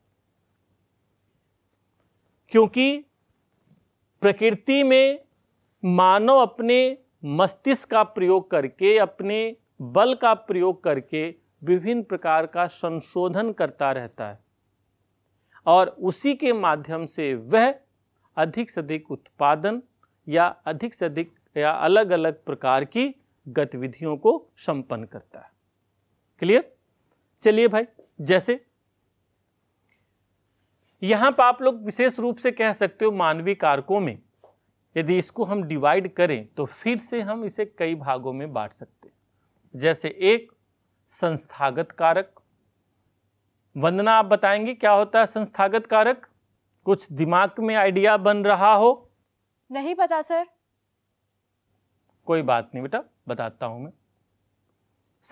क्योंकि प्रकृति में मानव अपने मस्तिष्क का प्रयोग करके अपने बल का प्रयोग करके विभिन्न प्रकार का संशोधन करता रहता है और उसी के माध्यम से वह अधिक से अधिक उत्पादन या अधिक से अधिक या अलग अलग प्रकार की गतिविधियों को संपन्न करता है क्लियर चलिए भाई जैसे यहां पर आप लोग विशेष रूप से कह सकते हो मानवीय कारकों में यदि इसको हम डिवाइड करें तो फिर से हम इसे कई भागों में बांट सकते हैं जैसे एक संस्थागत कारक वंदना आप बताएंगे क्या होता है संस्थागत कारक कुछ दिमाग में आइडिया बन रहा हो नहीं पता सर कोई बात नहीं बेटा बताता हूं मैं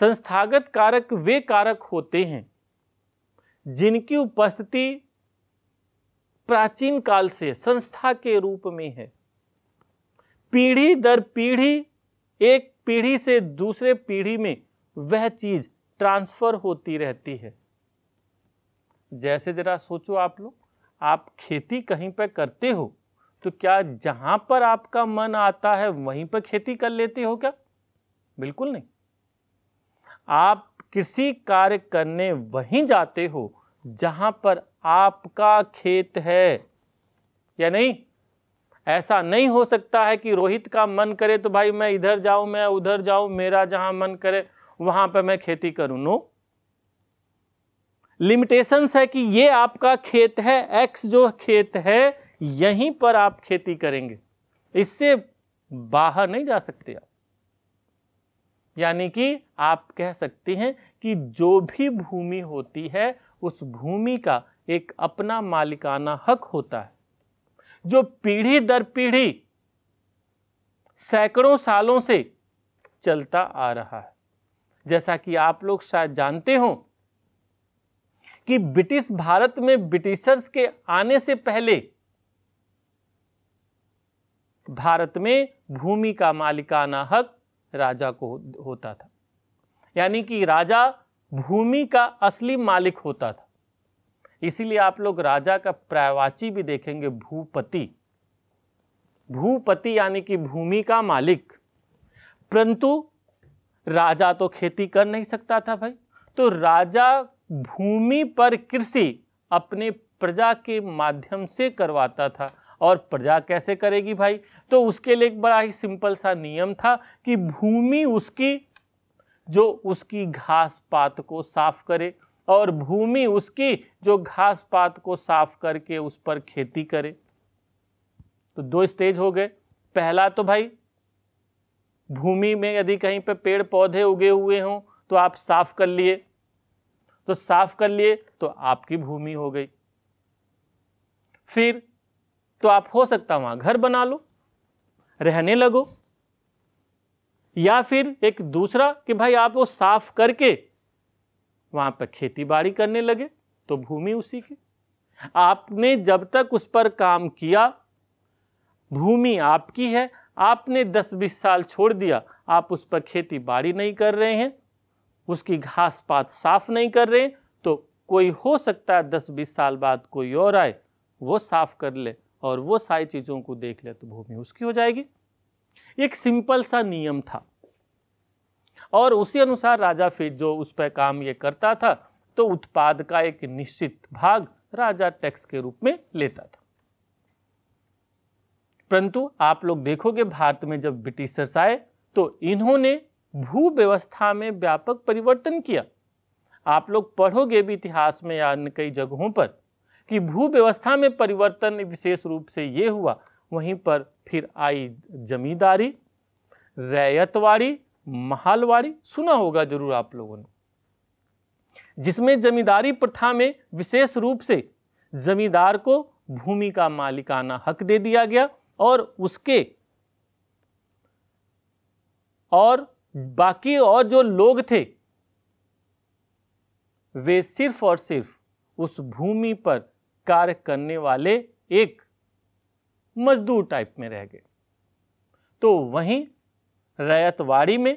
संस्थागत कारक वे कारक होते हैं जिनकी उपस्थिति प्राचीन काल से संस्था के रूप में है पीढ़ी दर पीढ़ी एक पीढ़ी से दूसरे पीढ़ी में वह चीज ट्रांसफर होती रहती है जैसे जरा सोचो आप लोग आप खेती कहीं पर करते हो तो क्या जहां पर आपका मन आता है वहीं पर खेती कर लेते हो क्या बिल्कुल नहीं आप कृषि कार्य करने वहीं जाते हो जहां पर आपका खेत है या नहीं ऐसा नहीं हो सकता है कि रोहित का मन करे तो भाई मैं इधर जाऊं मैं उधर जाऊं मेरा जहां मन करे वहां पर मैं खेती करूं नो लिमिटेशंस है कि ये आपका खेत है एक्स जो खेत है यहीं पर आप खेती करेंगे इससे बाहर नहीं जा सकते आप यानी कि आप कह सकते हैं कि जो भी भूमि होती है उस भूमि का एक अपना मालिकाना हक होता है जो पीढ़ी दर पीढ़ी सैकड़ों सालों से चलता आ रहा है जैसा कि आप लोग शायद जानते हो कि ब्रिटिश भारत में ब्रिटिशर्स के आने से पहले भारत में भूमि का मालिकाना हक राजा को होता था यानी कि राजा भूमि का असली मालिक होता था इसीलिए आप लोग राजा का प्रायवाची भी देखेंगे भूपति भूपति यानी कि भूमि का मालिक परंतु राजा तो खेती कर नहीं सकता था भाई तो राजा भूमि पर कृषि अपने प्रजा के माध्यम से करवाता था और प्रजा कैसे करेगी भाई तो उसके लिए एक बड़ा ही सिंपल सा नियम था कि भूमि उसकी जो उसकी घास पात को साफ करे और भूमि उसकी जो घास पात को साफ करके उस पर खेती करे तो दो स्टेज हो गए पहला तो भाई भूमि में यदि कहीं पे पेड़ पौधे उगे हुए हों तो आप साफ कर लिए तो साफ कर लिए तो आपकी भूमि हो गई फिर तो आप हो सकता वहां घर बना लो रहने लगो या फिर एक दूसरा कि भाई आप वो साफ करके वहां पर खेती बाड़ी करने लगे तो भूमि उसी की आपने जब तक उस पर काम किया भूमि आपकी है आपने 10-20 साल छोड़ दिया आप उस पर खेती बाड़ी नहीं कर रहे हैं उसकी घास पात साफ नहीं कर रहे हैं तो कोई हो सकता है 10-20 साल बाद कोई और आए वो साफ कर ले और वो सारी चीज़ों को देख ले तो भूमि उसकी हो जाएगी एक सिंपल सा नियम था और उसी अनुसार राजा फिर जो उस पर काम ये करता था तो उत्पाद का एक निश्चित भाग राजा टैक्स के रूप में लेता था परंतु आप लोग देखोगे भारत में जब ब्रिटिशर्स आए तो इन्होंने भू व्यवस्था में व्यापक परिवर्तन किया आप लोग पढ़ोगे भी इतिहास में या अन्य कई जगहों पर कि भू व्यवस्था में परिवर्तन विशेष रूप से ये हुआ वहीं पर फिर आई जमींदारी रैयतवाड़ी महालवाड़ी सुना होगा जरूर आप लोगों ने जिसमें जमींदारी प्रथा में विशेष रूप से जमींदार को भूमि का मालिकाना हक दे दिया गया और उसके और बाकी और जो लोग थे वे सिर्फ और सिर्फ उस भूमि पर कार्य करने वाले एक मजदूर टाइप में रह गए तो वहीं रैयतवाड़ी में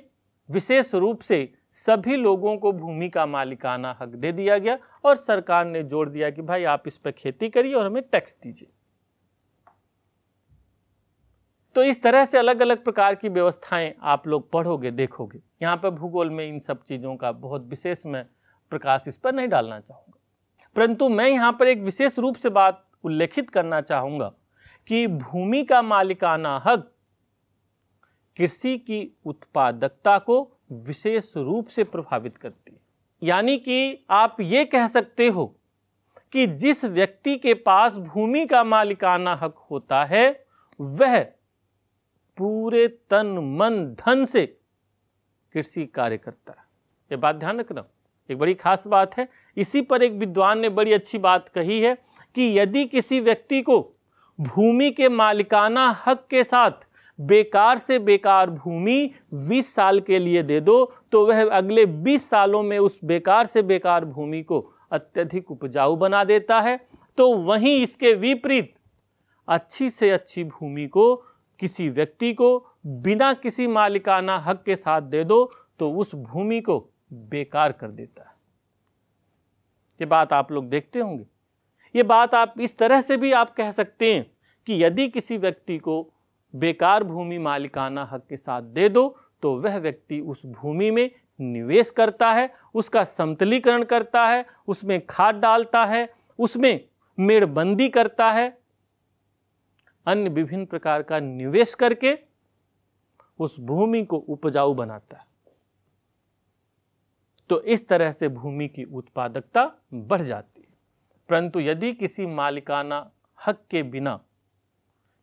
विशेष रूप से सभी लोगों को भूमि का मालिकाना हक दे दिया गया और सरकार ने जोड़ दिया कि भाई आप इस पर खेती करिए और हमें टैक्स दीजिए तो इस तरह से अलग अलग प्रकार की व्यवस्थाएं आप लोग पढ़ोगे देखोगे यहां पर भूगोल में इन सब चीज़ों का बहुत विशेष मैं प्रकाश इस पर नहीं डालना चाहूंगा परंतु मैं यहाँ पर एक विशेष रूप से बात उल्लेखित करना चाहूँगा कि भूमि का मालिकाना हक कृषि की उत्पादकता को विशेष रूप से प्रभावित करती है यानी कि आप ये कह सकते हो कि जिस व्यक्ति के पास भूमि का मालिकाना हक होता है वह पूरे तन मन धन से कृषि कार्य करता है ये बात ध्यान रखना एक बड़ी खास बात है इसी पर एक विद्वान ने बड़ी अच्छी बात कही है कि यदि किसी व्यक्ति को भूमि के मालिकाना हक के साथ बेकार से बेकार भूमि 20 साल के लिए दे दो तो वह अगले 20 सालों में उस बेकार से बेकार भूमि को अत्यधिक उपजाऊ बना देता है तो वहीं इसके विपरीत अच्छी से अच्छी भूमि को किसी व्यक्ति को बिना किसी मालिकाना हक के साथ दे दो तो उस भूमि को बेकार कर देता है ये बात आप लोग देखते होंगे ये बात आप इस तरह से भी आप कह सकते हैं कि यदि किसी व्यक्ति को बेकार भूमि मालिकाना हक के साथ दे दो तो वह व्यक्ति उस भूमि में निवेश करता है उसका समतलीकरण करता है उसमें खाद डालता है उसमें मेड़बंदी करता है अन्य विभिन्न प्रकार का निवेश करके उस भूमि को उपजाऊ बनाता है तो इस तरह से भूमि की उत्पादकता बढ़ जाती है परंतु यदि किसी मालिकाना हक के बिना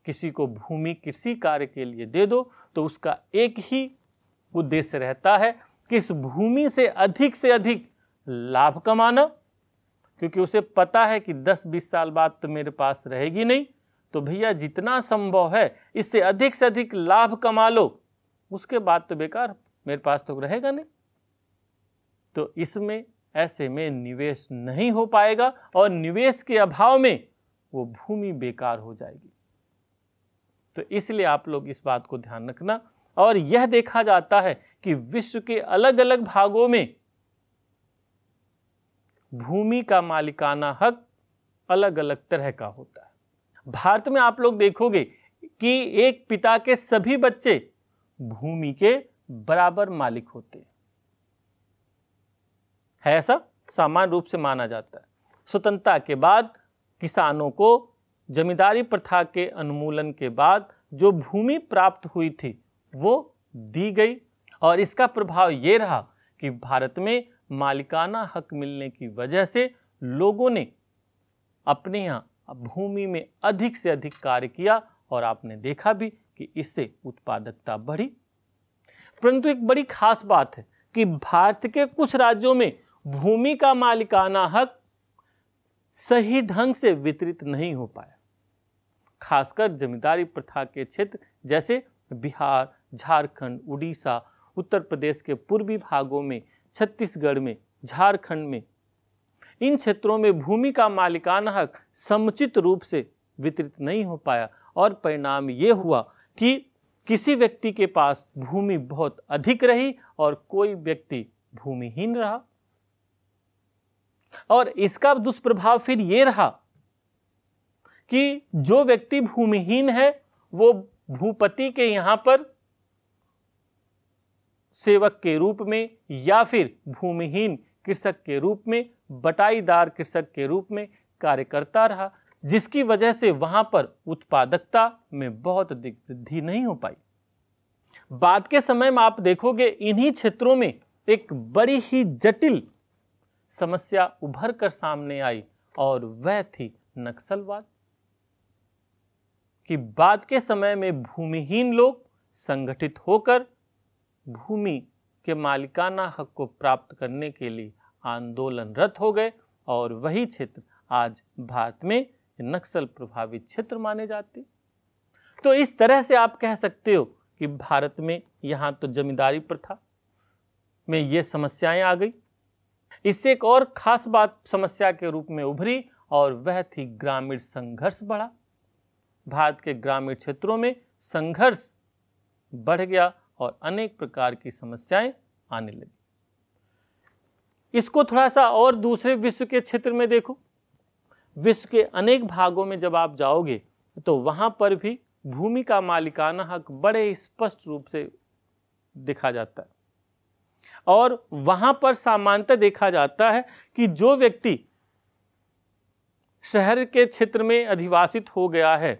किसी को भूमि कृषि कार्य के लिए दे दो तो उसका एक ही उद्देश्य रहता है कि इस भूमि से अधिक से अधिक लाभ कमाना क्योंकि उसे पता है कि 10-20 साल बाद तो मेरे पास रहेगी नहीं तो भैया जितना संभव है इससे अधिक से अधिक लाभ कमा लो उसके बाद तो बेकार मेरे पास तो रहेगा नहीं तो इसमें ऐसे में निवेश नहीं हो पाएगा और निवेश के अभाव में वो भूमि बेकार हो जाएगी तो इसलिए आप लोग इस बात को ध्यान रखना और यह देखा जाता है कि विश्व के अलग अलग भागों में भूमि का मालिकाना हक अलग अलग तरह का होता है भारत में आप लोग देखोगे कि एक पिता के सभी बच्चे भूमि के बराबर मालिक होते हैं है ऐसा सामान्य रूप से माना जाता है स्वतंत्रता के बाद किसानों को जमींदारी प्रथा के अनुमूलन के बाद जो भूमि प्राप्त हुई थी वो दी गई और इसका प्रभाव ये रहा कि भारत में मालिकाना हक मिलने की वजह से लोगों ने अपने यहाँ भूमि में अधिक से अधिक कार्य किया और आपने देखा भी कि इससे उत्पादकता बढ़ी परंतु एक बड़ी खास बात है कि भारत के कुछ राज्यों में भूमि का मालिकाना हक सही ढंग से वितरित नहीं हो पाया खासकर जमींदारी प्रथा के क्षेत्र जैसे बिहार झारखंड उड़ीसा उत्तर प्रदेश के पूर्वी भागों में छत्तीसगढ़ में झारखंड में इन क्षेत्रों में भूमि का मालिकाना हक समुचित रूप से वितरित नहीं हो पाया और परिणाम ये हुआ कि किसी व्यक्ति के पास भूमि बहुत अधिक रही और कोई व्यक्ति भूमिहीन रहा और इसका दुष्प्रभाव फिर ये रहा कि जो व्यक्ति भूमिहीन है वो भूपति के यहां पर सेवक के रूप में या फिर भूमिहीन कृषक के रूप में बटाईदार कृषक के रूप में कार्य करता रहा जिसकी वजह से वहां पर उत्पादकता में बहुत अधिक वृद्धि नहीं हो पाई बाद के समय में आप देखोगे इन्हीं क्षेत्रों में एक बड़ी ही जटिल समस्या उभर कर सामने आई और वह थी नक्सलवाद कि बाद के समय में भूमिहीन लोग संगठित होकर भूमि के मालिकाना हक को प्राप्त करने के लिए आंदोलनरत हो गए और वही क्षेत्र आज भारत में नक्सल प्रभावित क्षेत्र माने जाते तो इस तरह से आप कह सकते हो कि भारत में यहां तो जमींदारी प्रथा में ये समस्याएं आ गई इससे एक और खास बात समस्या के रूप में उभरी और वह थी ग्रामीण संघर्ष बढ़ा भारत के ग्रामीण क्षेत्रों में संघर्ष बढ़ गया और अनेक प्रकार की समस्याएं आने लगी इसको थोड़ा सा और दूसरे विश्व के क्षेत्र में देखो विश्व के अनेक भागों में जब आप जाओगे तो वहां पर भी भूमि का मालिकाना हक बड़े स्पष्ट रूप से दिखा जाता है और वहां पर सामान्यतः देखा जाता है कि जो व्यक्ति शहर के क्षेत्र में अधिवासित हो गया है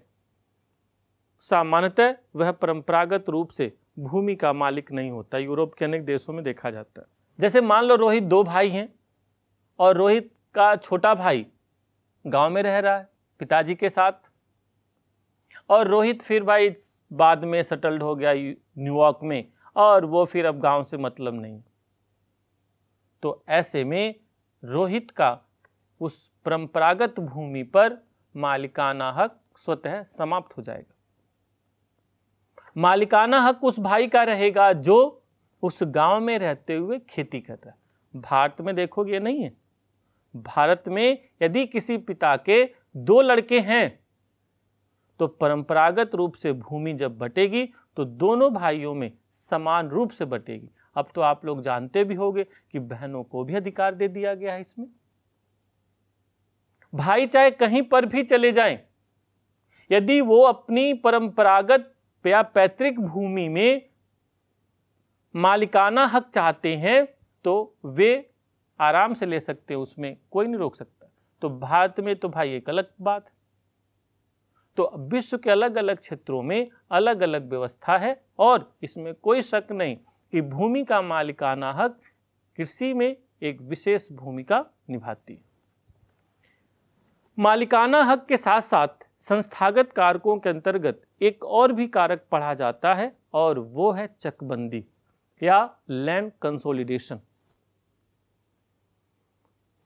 सामान्यतः वह परंपरागत रूप से भूमि का मालिक नहीं होता यूरोप के अनेक देशों में देखा जाता है जैसे मान लो रोहित दो भाई हैं और रोहित का छोटा भाई गांव में रह रहा है पिताजी के साथ और रोहित फिर भाई बाद में सेटल्ड हो गया न्यूयॉर्क में और वो फिर अब गांव से मतलब नहीं तो ऐसे में रोहित का उस परंपरागत भूमि पर मालिकाना हक स्वतः समाप्त हो जाएगा मालिकाना हक उस भाई का रहेगा जो उस गांव में रहते हुए खेती कर रहा है भारत में देखोगे नहीं है भारत में यदि किसी पिता के दो लड़के हैं तो परंपरागत रूप से भूमि जब बटेगी तो दोनों भाइयों में समान रूप से बटेगी अब तो आप लोग जानते भी होंगे कि बहनों को भी अधिकार दे दिया गया है इसमें भाई चाहे कहीं पर भी चले जाएं यदि वो अपनी परंपरागत या पैतृक भूमि में मालिकाना हक चाहते हैं तो वे आराम से ले सकते हैं उसमें कोई नहीं रोक सकता तो भारत में तो भाई एक अलग बात है तो विश्व के अलग अलग क्षेत्रों में अलग अलग व्यवस्था है और इसमें कोई शक नहीं कि भूमि का मालिकाना हक कृषि में एक विशेष भूमिका निभाती है मालिकाना हक के साथ साथ संस्थागत कारकों के अंतर्गत एक और भी कारक पढ़ा जाता है और वो है चकबंदी या लैंड कंसोलिडेशन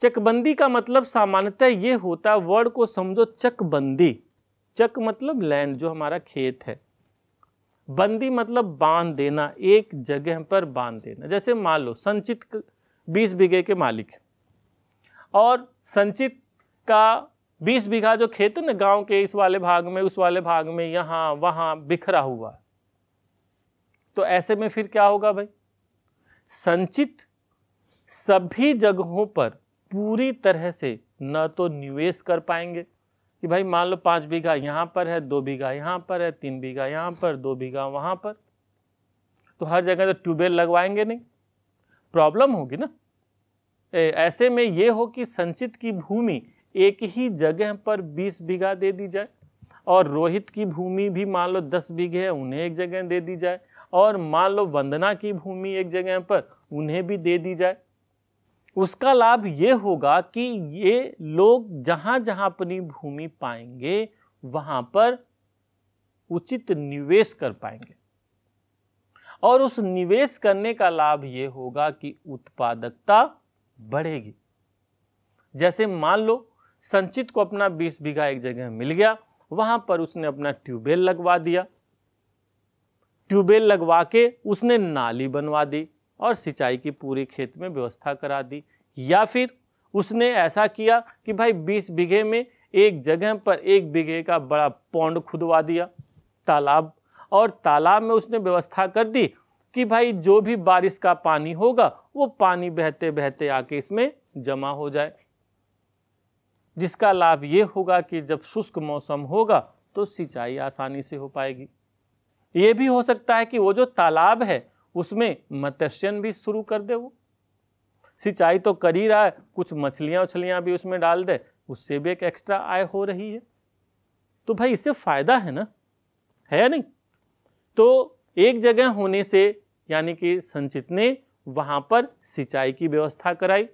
चकबंदी का मतलब सामान्यतः यह होता है वर्ड को समझो चकबंदी चक मतलब लैंड जो हमारा खेत है बंदी मतलब बांध देना एक जगह पर बांध देना जैसे मान लो संचित बीस बीघे के मालिक और संचित का बीस बीघा जो खेत है ना गांव के इस वाले भाग में उस वाले भाग में यहां वहां बिखरा हुआ तो ऐसे में फिर क्या होगा भाई संचित सभी जगहों पर पूरी तरह से न तो निवेश कर पाएंगे कि भाई मान लो पाँच बीघा यहाँ पर है दो बीघा यहाँ पर है तीन बीघा यहाँ पर दो बीघा वहाँ पर तो हर जगह तो ट्यूबवेल लगवाएंगे नहीं प्रॉब्लम होगी ना ए, ऐसे में ये हो कि संचित की भूमि एक ही जगह पर बीस बीघा दे दी जाए और रोहित की भूमि भी मान लो दस बीघे है उन्हें एक जगह दे दी जाए और मान लो वंदना की भूमि एक जगह पर उन्हें भी दे दी जाए उसका लाभ ये होगा कि ये लोग जहाँ जहाँ अपनी भूमि पाएंगे वहाँ पर उचित निवेश कर पाएंगे और उस निवेश करने का लाभ ये होगा कि उत्पादकता बढ़ेगी जैसे मान लो संचित को अपना 20 बीघा एक जगह मिल गया वहां पर उसने अपना ट्यूबवेल लगवा दिया ट्यूबवेल लगवा के उसने नाली बनवा दी और सिंचाई की पूरी खेत में व्यवस्था करा दी या फिर उसने ऐसा किया कि भाई बीस बीघे में एक जगह पर एक बीघे का बड़ा पौंड खुदवा दिया तालाब और तालाब में उसने व्यवस्था कर दी कि भाई जो भी बारिश का पानी होगा वो पानी बहते बहते आके इसमें जमा हो जाए जिसका लाभ ये होगा कि जब शुष्क मौसम होगा तो सिंचाई आसानी से हो पाएगी ये भी हो सकता है कि वो जो तालाब है उसमें मत्स्यन भी शुरू कर दे वो सिंचाई तो कर ही रहा है कुछ मछलियाँ उछलियाँ भी उसमें डाल दे उससे भी एक एक्स्ट्रा आय हो रही है तो भाई इससे फ़ायदा है ना है या नहीं तो एक जगह होने से यानी कि संचित ने वहाँ पर सिंचाई की व्यवस्था कराई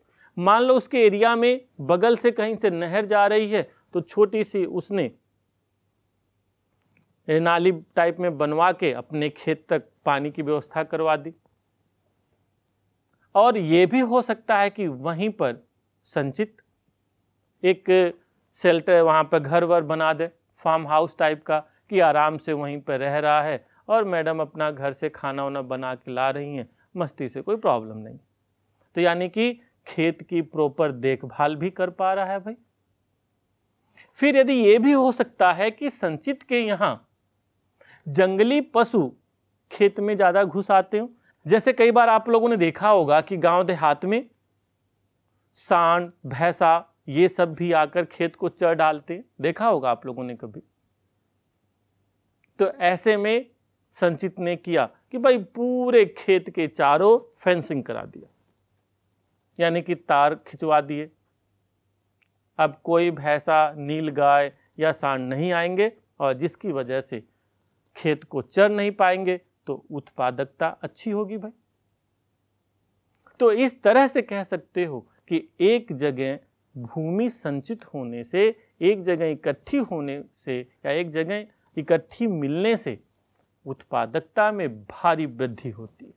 मान लो उसके एरिया में बगल से कहीं से नहर जा रही है तो छोटी सी उसने नाली टाइप में बनवा के अपने खेत तक पानी की व्यवस्था करवा दी और ये भी हो सकता है कि वहीं पर संचित एक शेल्टर वहाँ पर घर वर बना दे फार्म हाउस टाइप का कि आराम से वहीं पर रह रहा है और मैडम अपना घर से खाना वाना बना के ला रही हैं मस्ती से कोई प्रॉब्लम नहीं तो यानी कि खेत की प्रॉपर देखभाल भी कर पा रहा है भाई फिर यदि ये भी हो सकता है कि संचित के यहाँ जंगली पशु खेत में ज़्यादा घुस आते हो जैसे कई बार आप लोगों ने देखा होगा कि गांव देहात में सांड भैंसा ये सब भी आकर खेत को चढ़ डालते देखा होगा आप लोगों ने कभी तो ऐसे में संचित ने किया कि भाई पूरे खेत के चारों फेंसिंग करा दिया यानी कि तार खिंचवा दिए अब कोई भैंसा नील गाय या सांड नहीं आएंगे और जिसकी वजह से खेत को चर नहीं पाएंगे तो उत्पादकता अच्छी होगी भाई तो इस तरह से कह सकते हो कि एक जगह भूमि संचित होने से एक जगह इकट्ठी होने से या एक जगह इकट्ठी मिलने से उत्पादकता में भारी वृद्धि होती है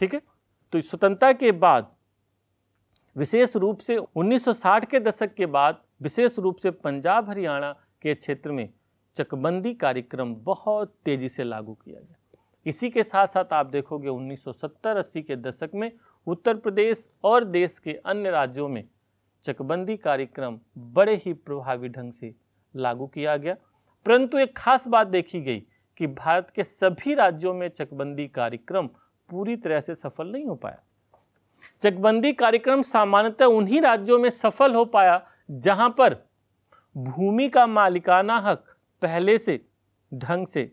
ठीक है तो स्वतंत्रता के बाद विशेष रूप से 1960 के दशक के बाद विशेष रूप से पंजाब हरियाणा के क्षेत्र में चकबंदी कार्यक्रम बहुत तेजी से लागू किया गया इसी के साथ साथ आप देखोगे 1970-80 के दशक में उत्तर प्रदेश और देश के अन्य राज्यों में चकबंदी कार्यक्रम बड़े ही प्रभावी ढंग से लागू किया गया परंतु एक खास बात देखी गई कि भारत के सभी राज्यों में चकबंदी कार्यक्रम पूरी तरह से सफल नहीं हो पाया चकबंदी कार्यक्रम सामान्यतः उन्हीं राज्यों में सफल हो पाया जहां पर भूमि का मालिकाना हक पहले से ढंग से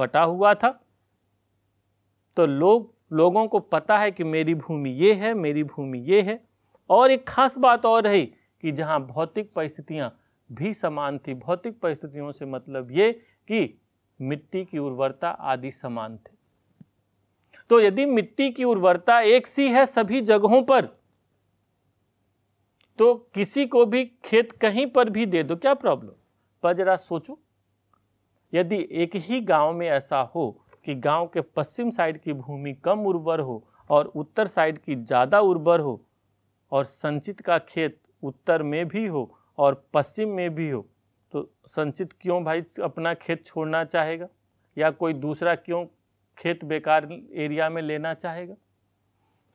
बटा हुआ था तो लोग लोगों को पता है कि मेरी भूमि ये है मेरी भूमि ये है और एक खास बात और रही कि जहाँ भौतिक परिस्थितियाँ भी समान थी भौतिक परिस्थितियों से मतलब ये कि मिट्टी की उर्वरता आदि समान थे तो यदि मिट्टी की उर्वरता एक सी है सभी जगहों पर तो किसी को भी खेत कहीं पर भी दे दो क्या प्रॉब्लम पर जरा सोचो यदि एक ही गांव में ऐसा हो कि गांव के पश्चिम साइड की भूमि कम उर्वर हो और उत्तर साइड की ज़्यादा उर्वर हो और संचित का खेत उत्तर में भी हो और पश्चिम में भी हो तो संचित क्यों भाई अपना खेत छोड़ना चाहेगा या कोई दूसरा क्यों खेत बेकार एरिया में लेना चाहेगा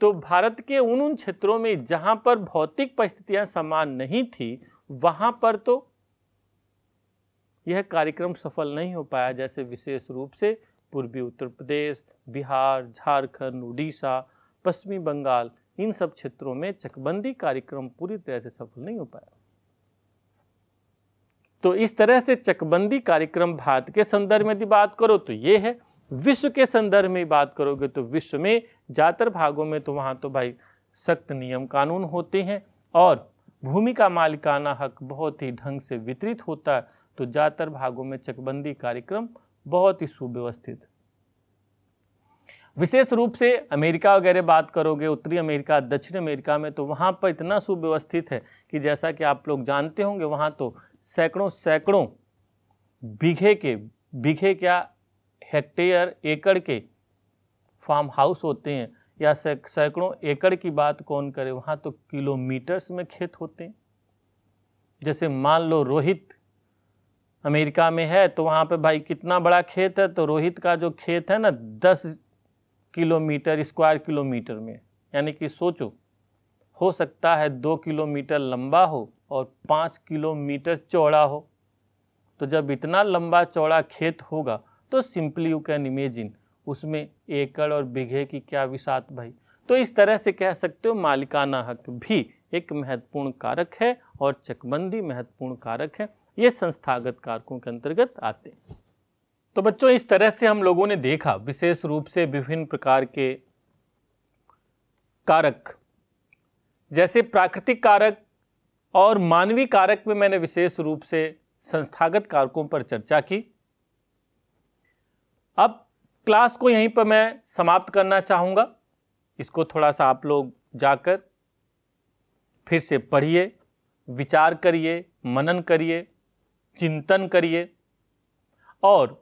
तो भारत के उन उन क्षेत्रों में जहाँ पर भौतिक परिस्थितियाँ समान नहीं थी वहाँ पर तो यह कार्यक्रम सफल नहीं हो पाया जैसे विशेष रूप से पूर्वी उत्तर प्रदेश बिहार झारखंड उड़ीसा पश्चिमी बंगाल इन सब क्षेत्रों में चकबंदी कार्यक्रम पूरी तरह से सफल नहीं हो पाया तो इस तरह से चकबंदी कार्यक्रम भारत के संदर्भ में यदि बात करो तो ये है विश्व के संदर्भ में बात करोगे तो विश्व में ज़्यादातर भागों में तो वहां तो भाई सख्त नियम कानून होते हैं और भूमि का मालिकाना हक बहुत ही ढंग से वितरित होता है तो ज़्यादातर भागों में चकबंदी कार्यक्रम बहुत ही सुव्यवस्थित विशेष रूप से अमेरिका वगैरह बात करोगे उत्तरी अमेरिका दक्षिण अमेरिका में तो वहाँ पर इतना सुव्यवस्थित है कि जैसा कि आप लोग जानते होंगे वहाँ तो सैकड़ों सैकड़ों बीघे के बीघे क्या हेक्टेयर एकड़ के फार्म हाउस होते हैं या सैकड़ों एकड़ की बात कौन करे वहाँ तो किलोमीटर्स में खेत होते हैं जैसे मान लो रोहित अमेरिका में है तो वहाँ पे भाई कितना बड़ा खेत है तो रोहित का जो खेत है ना दस किलोमीटर स्क्वायर किलोमीटर में यानी कि सोचो हो सकता है दो किलोमीटर लंबा हो और पाँच किलोमीटर चौड़ा हो तो जब इतना लंबा चौड़ा खेत होगा तो सिंपली यू कैन इमेजिन उसमें एकड़ और बीघे की क्या विसात भाई तो इस तरह से कह सकते हो मालिकाना हक भी एक महत्वपूर्ण कारक है और चकबंदी महत्वपूर्ण कारक है ये संस्थागत कारकों के अंतर्गत आते हैं तो बच्चों इस तरह से हम लोगों ने देखा विशेष रूप से विभिन्न प्रकार के कारक जैसे प्राकृतिक कारक और मानवीय कारक में मैंने विशेष रूप से संस्थागत कारकों पर चर्चा की अब क्लास को यहीं पर मैं समाप्त करना चाहूँगा इसको थोड़ा सा आप लोग जाकर फिर से पढ़िए विचार करिए मनन करिए चिंतन करिए और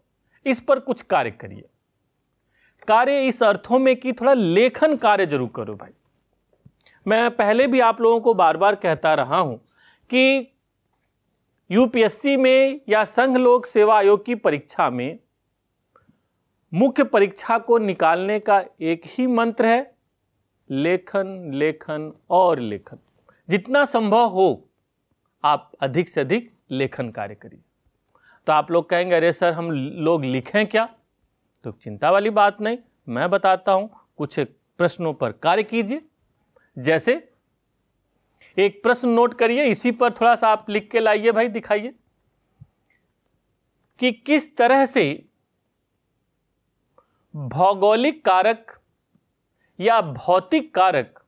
इस पर कुछ कार्य करिए कार्य इस अर्थों में कि थोड़ा लेखन कार्य जरूर करो भाई मैं पहले भी आप लोगों को बार बार कहता रहा हूं कि यूपीएससी में या संघ लोक सेवा आयोग की परीक्षा में मुख्य परीक्षा को निकालने का एक ही मंत्र है लेखन लेखन और लेखन जितना संभव हो आप अधिक से अधिक लेखन कार्य करिए तो आप लोग कहेंगे अरे सर हम लोग लिखें क्या तो चिंता वाली बात नहीं मैं बताता हूं कुछ एक प्रश्नों पर कार्य कीजिए जैसे एक प्रश्न नोट करिए इसी पर थोड़ा सा आप लिख के लाइए भाई दिखाइए कि किस तरह से भौगोलिक कारक या भौतिक कारक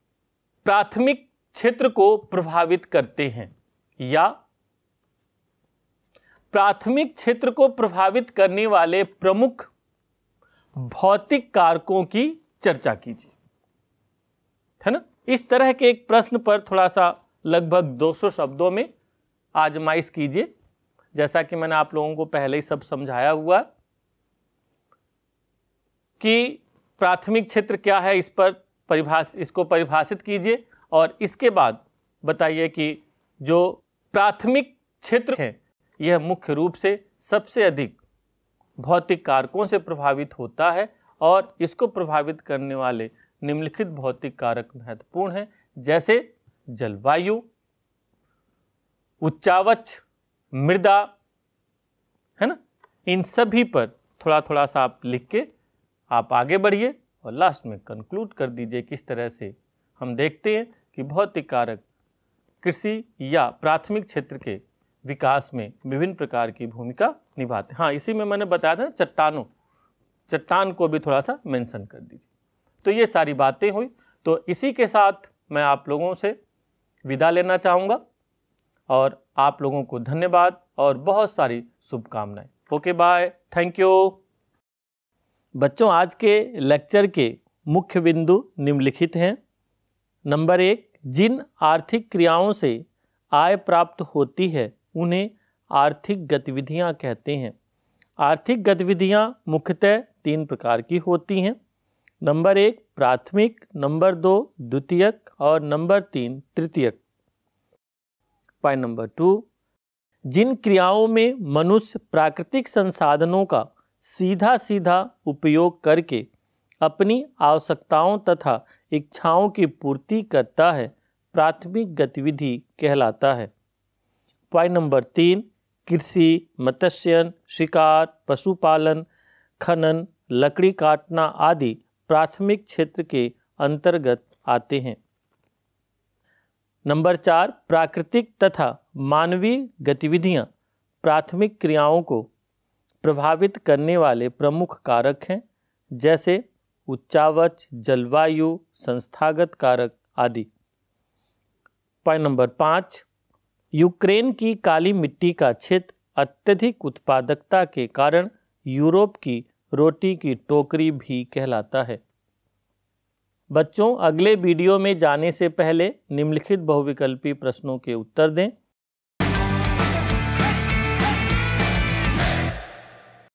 प्राथमिक क्षेत्र को प्रभावित करते हैं या प्राथमिक क्षेत्र को प्रभावित करने वाले प्रमुख भौतिक कारकों की चर्चा कीजिए है ना इस तरह के एक प्रश्न पर थोड़ा सा लगभग 200 शब्दों में आजमाइश कीजिए जैसा कि मैंने आप लोगों को पहले ही सब समझाया हुआ कि प्राथमिक क्षेत्र क्या है इस पर परिभाषित इसको परिभाषित कीजिए और इसके बाद बताइए कि जो प्राथमिक क्षेत्र है यह मुख्य रूप से सबसे अधिक भौतिक कारकों से प्रभावित होता है और इसको प्रभावित करने वाले निम्नलिखित भौतिक कारक महत्वपूर्ण हैं जैसे जलवायु उच्चावच मृदा है ना इन सभी पर थोड़ा थोड़ा सा आप लिख के आप आगे बढ़िए और लास्ट में कंक्लूड कर दीजिए किस तरह से हम देखते हैं कि भौतिक कारक कृषि या प्राथमिक क्षेत्र के विकास में विभिन्न प्रकार की भूमिका निभाते हैं हाँ इसी में मैंने बताया था चट्टानों चट्टान को भी थोड़ा सा मेंशन कर दीजिए तो ये सारी बातें हुई तो इसी के साथ मैं आप लोगों से विदा लेना चाहूँगा और आप लोगों को धन्यवाद और बहुत सारी शुभकामनाएं ओके बाय थैंक यू बच्चों आज के लेक्चर के मुख्य बिंदु निम्नलिखित हैं नंबर एक जिन आर्थिक क्रियाओं से आय प्राप्त होती है उन्हें आर्थिक गतिविधियां कहते हैं आर्थिक गतिविधियां मुख्यतः तीन प्रकार की होती हैं नंबर एक प्राथमिक नंबर दो द्वितीयक और नंबर तीन तृतीयक पॉइंट नंबर टू जिन क्रियाओं में मनुष्य प्राकृतिक संसाधनों का सीधा सीधा उपयोग करके अपनी आवश्यकताओं तथा इच्छाओं की पूर्ति करता है प्राथमिक गतिविधि कहलाता है पॉइंट नंबर तीन कृषि मत्स्यन शिकार पशुपालन खनन लकड़ी काटना आदि प्राथमिक क्षेत्र के अंतर्गत आते हैं नंबर चार प्राकृतिक तथा मानवीय गतिविधियां प्राथमिक क्रियाओं को प्रभावित करने वाले प्रमुख कारक हैं जैसे उच्चावच जलवायु संस्थागत कारक आदि पॉइंट नंबर पाँच यूक्रेन की काली मिट्टी का क्षेत्र अत्यधिक उत्पादकता के कारण यूरोप की रोटी की टोकरी भी कहलाता है बच्चों अगले वीडियो में जाने से पहले निम्नलिखित बहुविकल्पी प्रश्नों के उत्तर दें